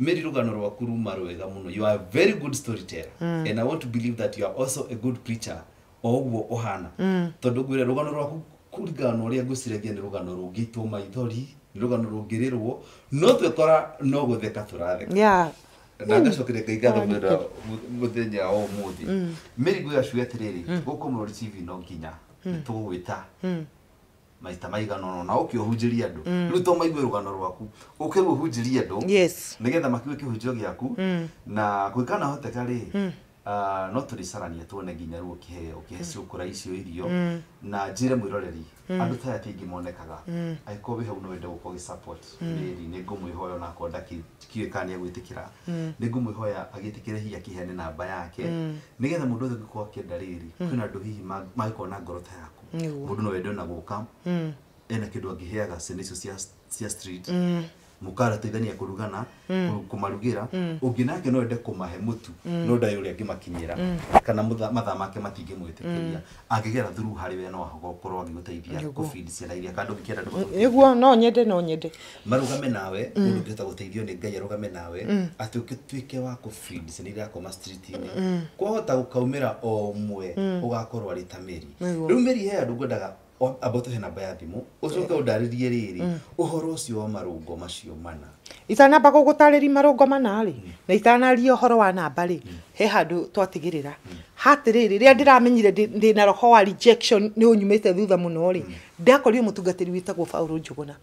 mä ri rå gano rwaku ruma rwega må no you are a very good storyteller mm. and i want to believe that you are also a good preacher o guo å hana mm. tondå ngwä re rå gano rwaku kũringana na ũrĩa ngwĩciragia nĩ rũgano rũngĩtwo maithori nĩ rũgano rũngĩrĩrwo no twekora no gũtheka yeah na ngacokä reka igathomerera må thenya o må thä mä rigå ä gacuga atä rä rä gå kå må no nginya mm. nä tå gwä ta mm. maita maiganona na å kä å hunjä ria andå mm. rä u to maigue rå gano rwaku å kä rä hunjä ria andå nä getha makiue kä hunjio gä aku na gwä kana hoteka rä Ah, no tå rä carania tuone nginya rä u å kĩhe ciå mm. kå ra icio irio mm. na njä re mwä roreri mm. andå taya tä aingä monekaga agä angäkorwo wä hau no wende gå korwo rĩri nä ngå mwä hoya onakorwo ndakiä kana nä agwä tä kä ra nä ngå mwä hoya agä tä kä re hihi akä namba yake nä getha må ndå å thä ngä korwo akĩenda rĩrĩ kwä na andå hihi magä korwo na ngoro ta yaku må ndå no wende ona gå ka ena kä ndå angä heaga ciana icio cia street mukara teithania kurugana mm. kumarugira mm. ungi nake no ende kumahe mutu mm. no ndai uria ngimakinyira mm. kana mathaa make matingimwitikiria mm. angigera thuru hari we no agokorwo agiguteithia kufeed ciana iria kandu ndu niguo no nyende no nyende marugame nawe mundu mm. ngihota guteithio ni ngai arugame nawe ati ukitwike wa feed ciana iria akoma street ni kwahota gukaumira o mwe ugakorwo ari ta meri riu meri he andu ngwendaga ambata hena namba ya thimu ucoke undarĩrie eh. rĩrĩ mm. ũhoro ũcio wa marũngo macio mana itanamba gũgũtarĩria marũngo mana rĩ mm. na itanaria ũhoro wa namba rĩ mm. he handũ twatigĩrĩra hatĩrĩrĩ rĩrĩa ndĩramenyire ndĩ na roho wa rejection nĩ ũnyumĩte thutha mũno rĩ ndakorire mũtungatĩri wĩtagwo Paul Njũgũna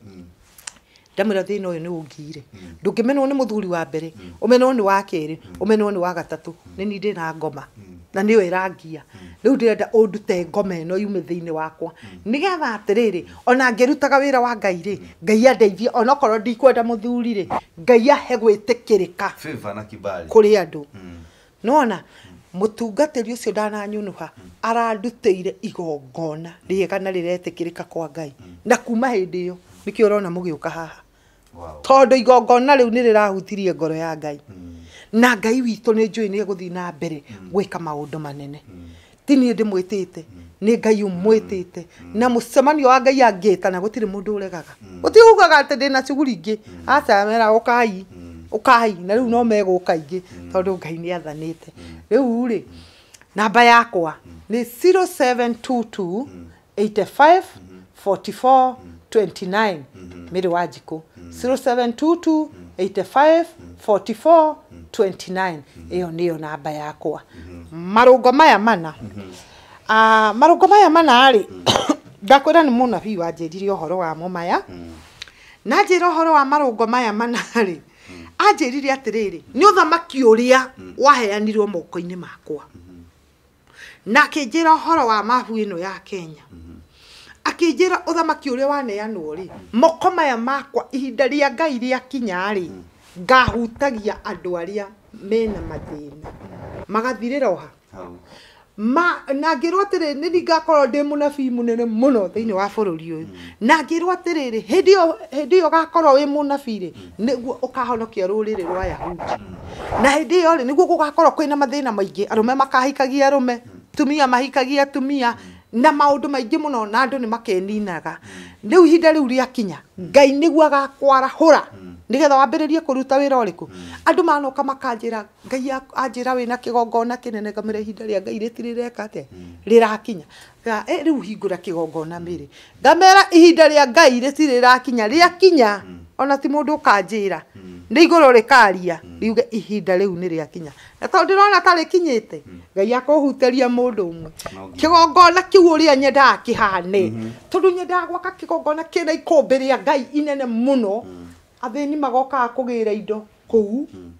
ndamwira thä na å yå nä å ngire ndå ngä menwo nä må thuri wa mbere å menwo nä wa kerä å menwo nä wa gatatå nä ni ndä na ngoma na nä yo ä rangia rä u ndä renda å ndute ngoma ä no yume thä inä wakwa nä getha atä rä rä ona ngä rutaga wä ra wa ngai rä ngai andeithie onakorwo ndikwenda må thuri rä ngai ahe gwä tä kä rä ka kå rä andå hmm. nona mutungatĩri ũcio ndananyunuha arandutĩire igongona rĩega na rĩretĩkĩrĩka kwa ngai hmm. na kuma hĩndĩ ĩyo nĩkĩo ũrona mũgĩũka haha tondå igongona rä u nä rä rahutirie ngoro ya ngai hmm. na ngai witå nä njå ä nä egå thiä na mbere hmm. gwä ka maå ndå manene hmm. ti niä ndä mwä tä te nä ngai å mwä tä te na må cemanio wa ngai angä tana gå tirä må ndå å regaga gå tigå gaga atä ndä na cuguri ingä acamera å kai å kai na rä u no megå ka ingä tondå ngai nä athanä te rä u rä namba yakwa nä 0722 85 44 29 mm -hmm. wajiko mm -hmm. 0722 85 44 29 iyo niyo namba yakwa mm-hmm. marungo maya mana uh, marungo maya mana rĩ mm-hmm. ngakwĩra nĩ mũnabii wanjĩrire ũhoro wamo maya na njĩra ũhoro wa marũngo maya mana rĩ anjĩrire atĩrĩrĩ nĩ ũthamaki ũrĩa waheanirwo moko-inĩ makwa na akĩnjĩra horo wa mabu ino ya kenya akinjira uthamaki uria waneanwo ri moko maya makwa ihinda ria ngai rĩakinya ri ngahutagia andũ arĩa mena mathĩna magathirira oha ma na ngĩrwo atĩrĩrĩ ni ndingakorwo ndi mũnabii munene muno thĩinĩ wa bũrũri uyu mm. na ngĩrwo atĩrĩrĩ ri ĩyo hĩndĩ ĩyo ũgakorwo wĩ mũnabii rĩ mm. nĩguo ukahonokia ruriri rwa yahudi mm. na hĩndĩ ĩyo rĩ nĩguo gũgakorwo kwina mathina maingi arume makahikagia arume tumia mahikagia tumia na maundu maingi muno na andu ni makeninaga riu ihinda riu kinya ngai niguo agakwarahura nigetha wambiririe kuruta wira uriku andu manoka makanjira ngai anjira na kigongona kinene ngamire ihinda ria ngai ritirireka atia rirakinya riu hingura kigongona miri ngamera ihinda ria ngai ria kinya ona ti mundu ukanjira nä igå rå rä karia riuge ihinda rä u nä rä akinya na tondå ndirona rona tarä kinyä ngai akåhuteria må ndå å mwe kä gongona kä u å rä a nyendaga kä hane mhm. tondå nyendaga gwaka kä gongona kä na ikå mbä rä a ngai inene må no magoka mm. magokaga kå gä ra indo kå u mm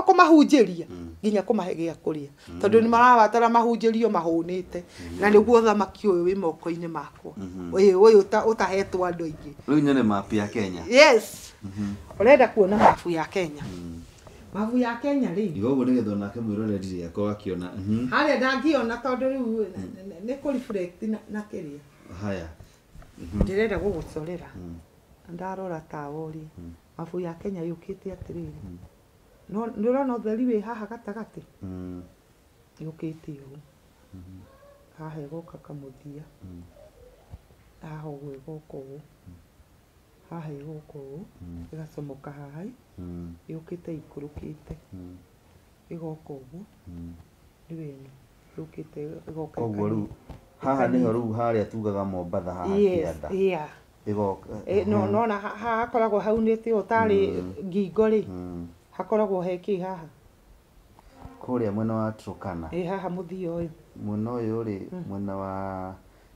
to mahunjä ria hmm. nginya kå mahe gä a kå rä hmm. a tondå nä marabatara mahunjärio mahånä te hmm. na nä guo thamaki å yå wä moko-inä makwa å yå å tahetwo andå aingä rä u nyone mapu ya kenya yes å renda kuona mabu ya kenya mabu ya kenya rä guo nä getha onake mwä rore ndirä akwa harä a ndangäona tondå rä u nä kå na kä rä a haya ndä renda gå gå corera ndarora tawo rä mabu ya kenya yå kä te atä rä rä nä å rona å theri wä haha gatagatä mm. yå kä te å mm-hmm. haha ä goka kamå thia mm. haha å guo ä goka å mm. haha ä goka å ä ägacomoka haha kä te ikå rå kä te ä goka å guo nä wene å kä te ägoka koguo rä u haha nä ho rä u harä a tugaga mombatha haha kä anda igoka eh, no nona hakoragwo haunä te å tarä ngingo rä hakoragwo he kä haha kå mwena wa trukana ä haha må thia å yå mwena å yå rä mwena wa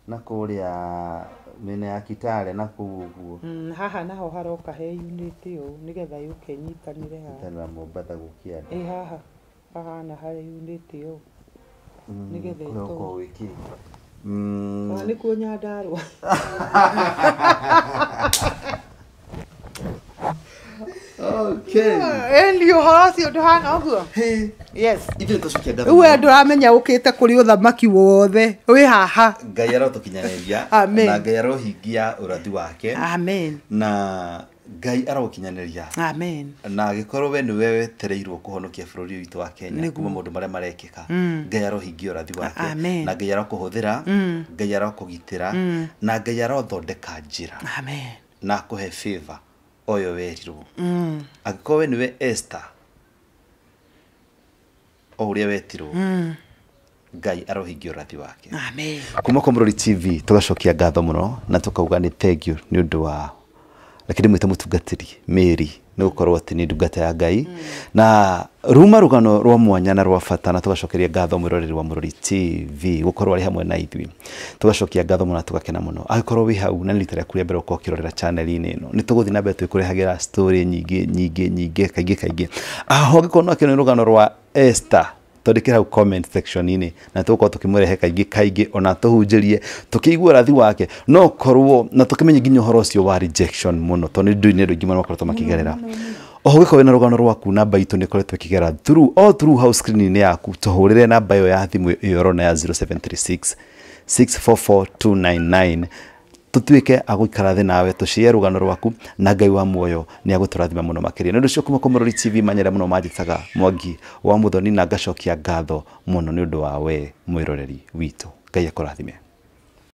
na kå rä a mena ya kitare na kå u guo mm, haha naho haroka he unit å nä getha yå ke nyitanä haha mombatha gå kä andå ä haha hahana harä unit å nä getha ätå wä kä nä kuo nyandarwa okay ndio horo cio ndũhana ũguo yes ithuĩ tũcukie we ndũramenya ũkĩte kũrĩ ũthamaki wothe wĩ haha ngai arotukinyanĩria na ngai arohingia ũrathi wake na ngai aragũkinyanĩria amen na agä korwo we nä we wetereirwo kå honokia bå rå ri witå wa kenya kuma ndå maũndũ marĩa marekĩka mm. ngai arohingia ũrathi wake na ngai arokå hå thä ra mm. ngai arokå gitä ra mm. na ngai arothondeka njä ra na akũhe favor oyo werirwo mm. angikorwo we niwe esta o uria wetirwo mm. ngai arohingia ũrathi wake kuma komrori tv tũgacokia ngatho mũno na tũkauga nĩ thengiũ nĩ ũndũ wa reke ndĩmwĩte mũtungatĩri mĩri ni gukorwo ati ni ndungata ya ngai na ruma rugano rwa mwanya na rwa bata na tugacokeria ngatho mwiroreri wa murori tv gukorwo ari hamwe na ithuĩ tugacokia ngatho mũno tugakena muno angĩkorwo wi hau na nĩ rita rĩaku rĩa mbere ũkorwo ũkĩrorera chanel-inĩ ĩno nĩ tũgũthiĩ na mbere twĩkũrehagĩra story nyingĩ nyingĩ nyingĩ kaingĩ kaingĩ aho angĩkorwo no akĩrwo nĩ rũgano rwa ester tondä kä hau comment section inä na tå korwo tå kä må rehe kaingä kaingä ona tå hunjä rie tå kä igua rathi wake no korwo na tå kä menye nginya å horo å cio wa rejection må no tondå nä ndå inä andå aingä marä makoretwo gerera mm, mm, mm. oho gä korwo na rå rwaku namba itå nä koretwo kä gera o through screen yaku tå hå rä re namba ä yo ya thimå ä yo rona ya 0736 644299 tutuike agukara thi nawe tucie rugano rwaku na ngai wa muoyo ni aguturathima muno makiria ni undu cio kuma komorori tv manyere muno manjitaga mwangi wa muthoni na ngacokia ngatho muno ni undu wa we mwiroreri witu ngai akurathime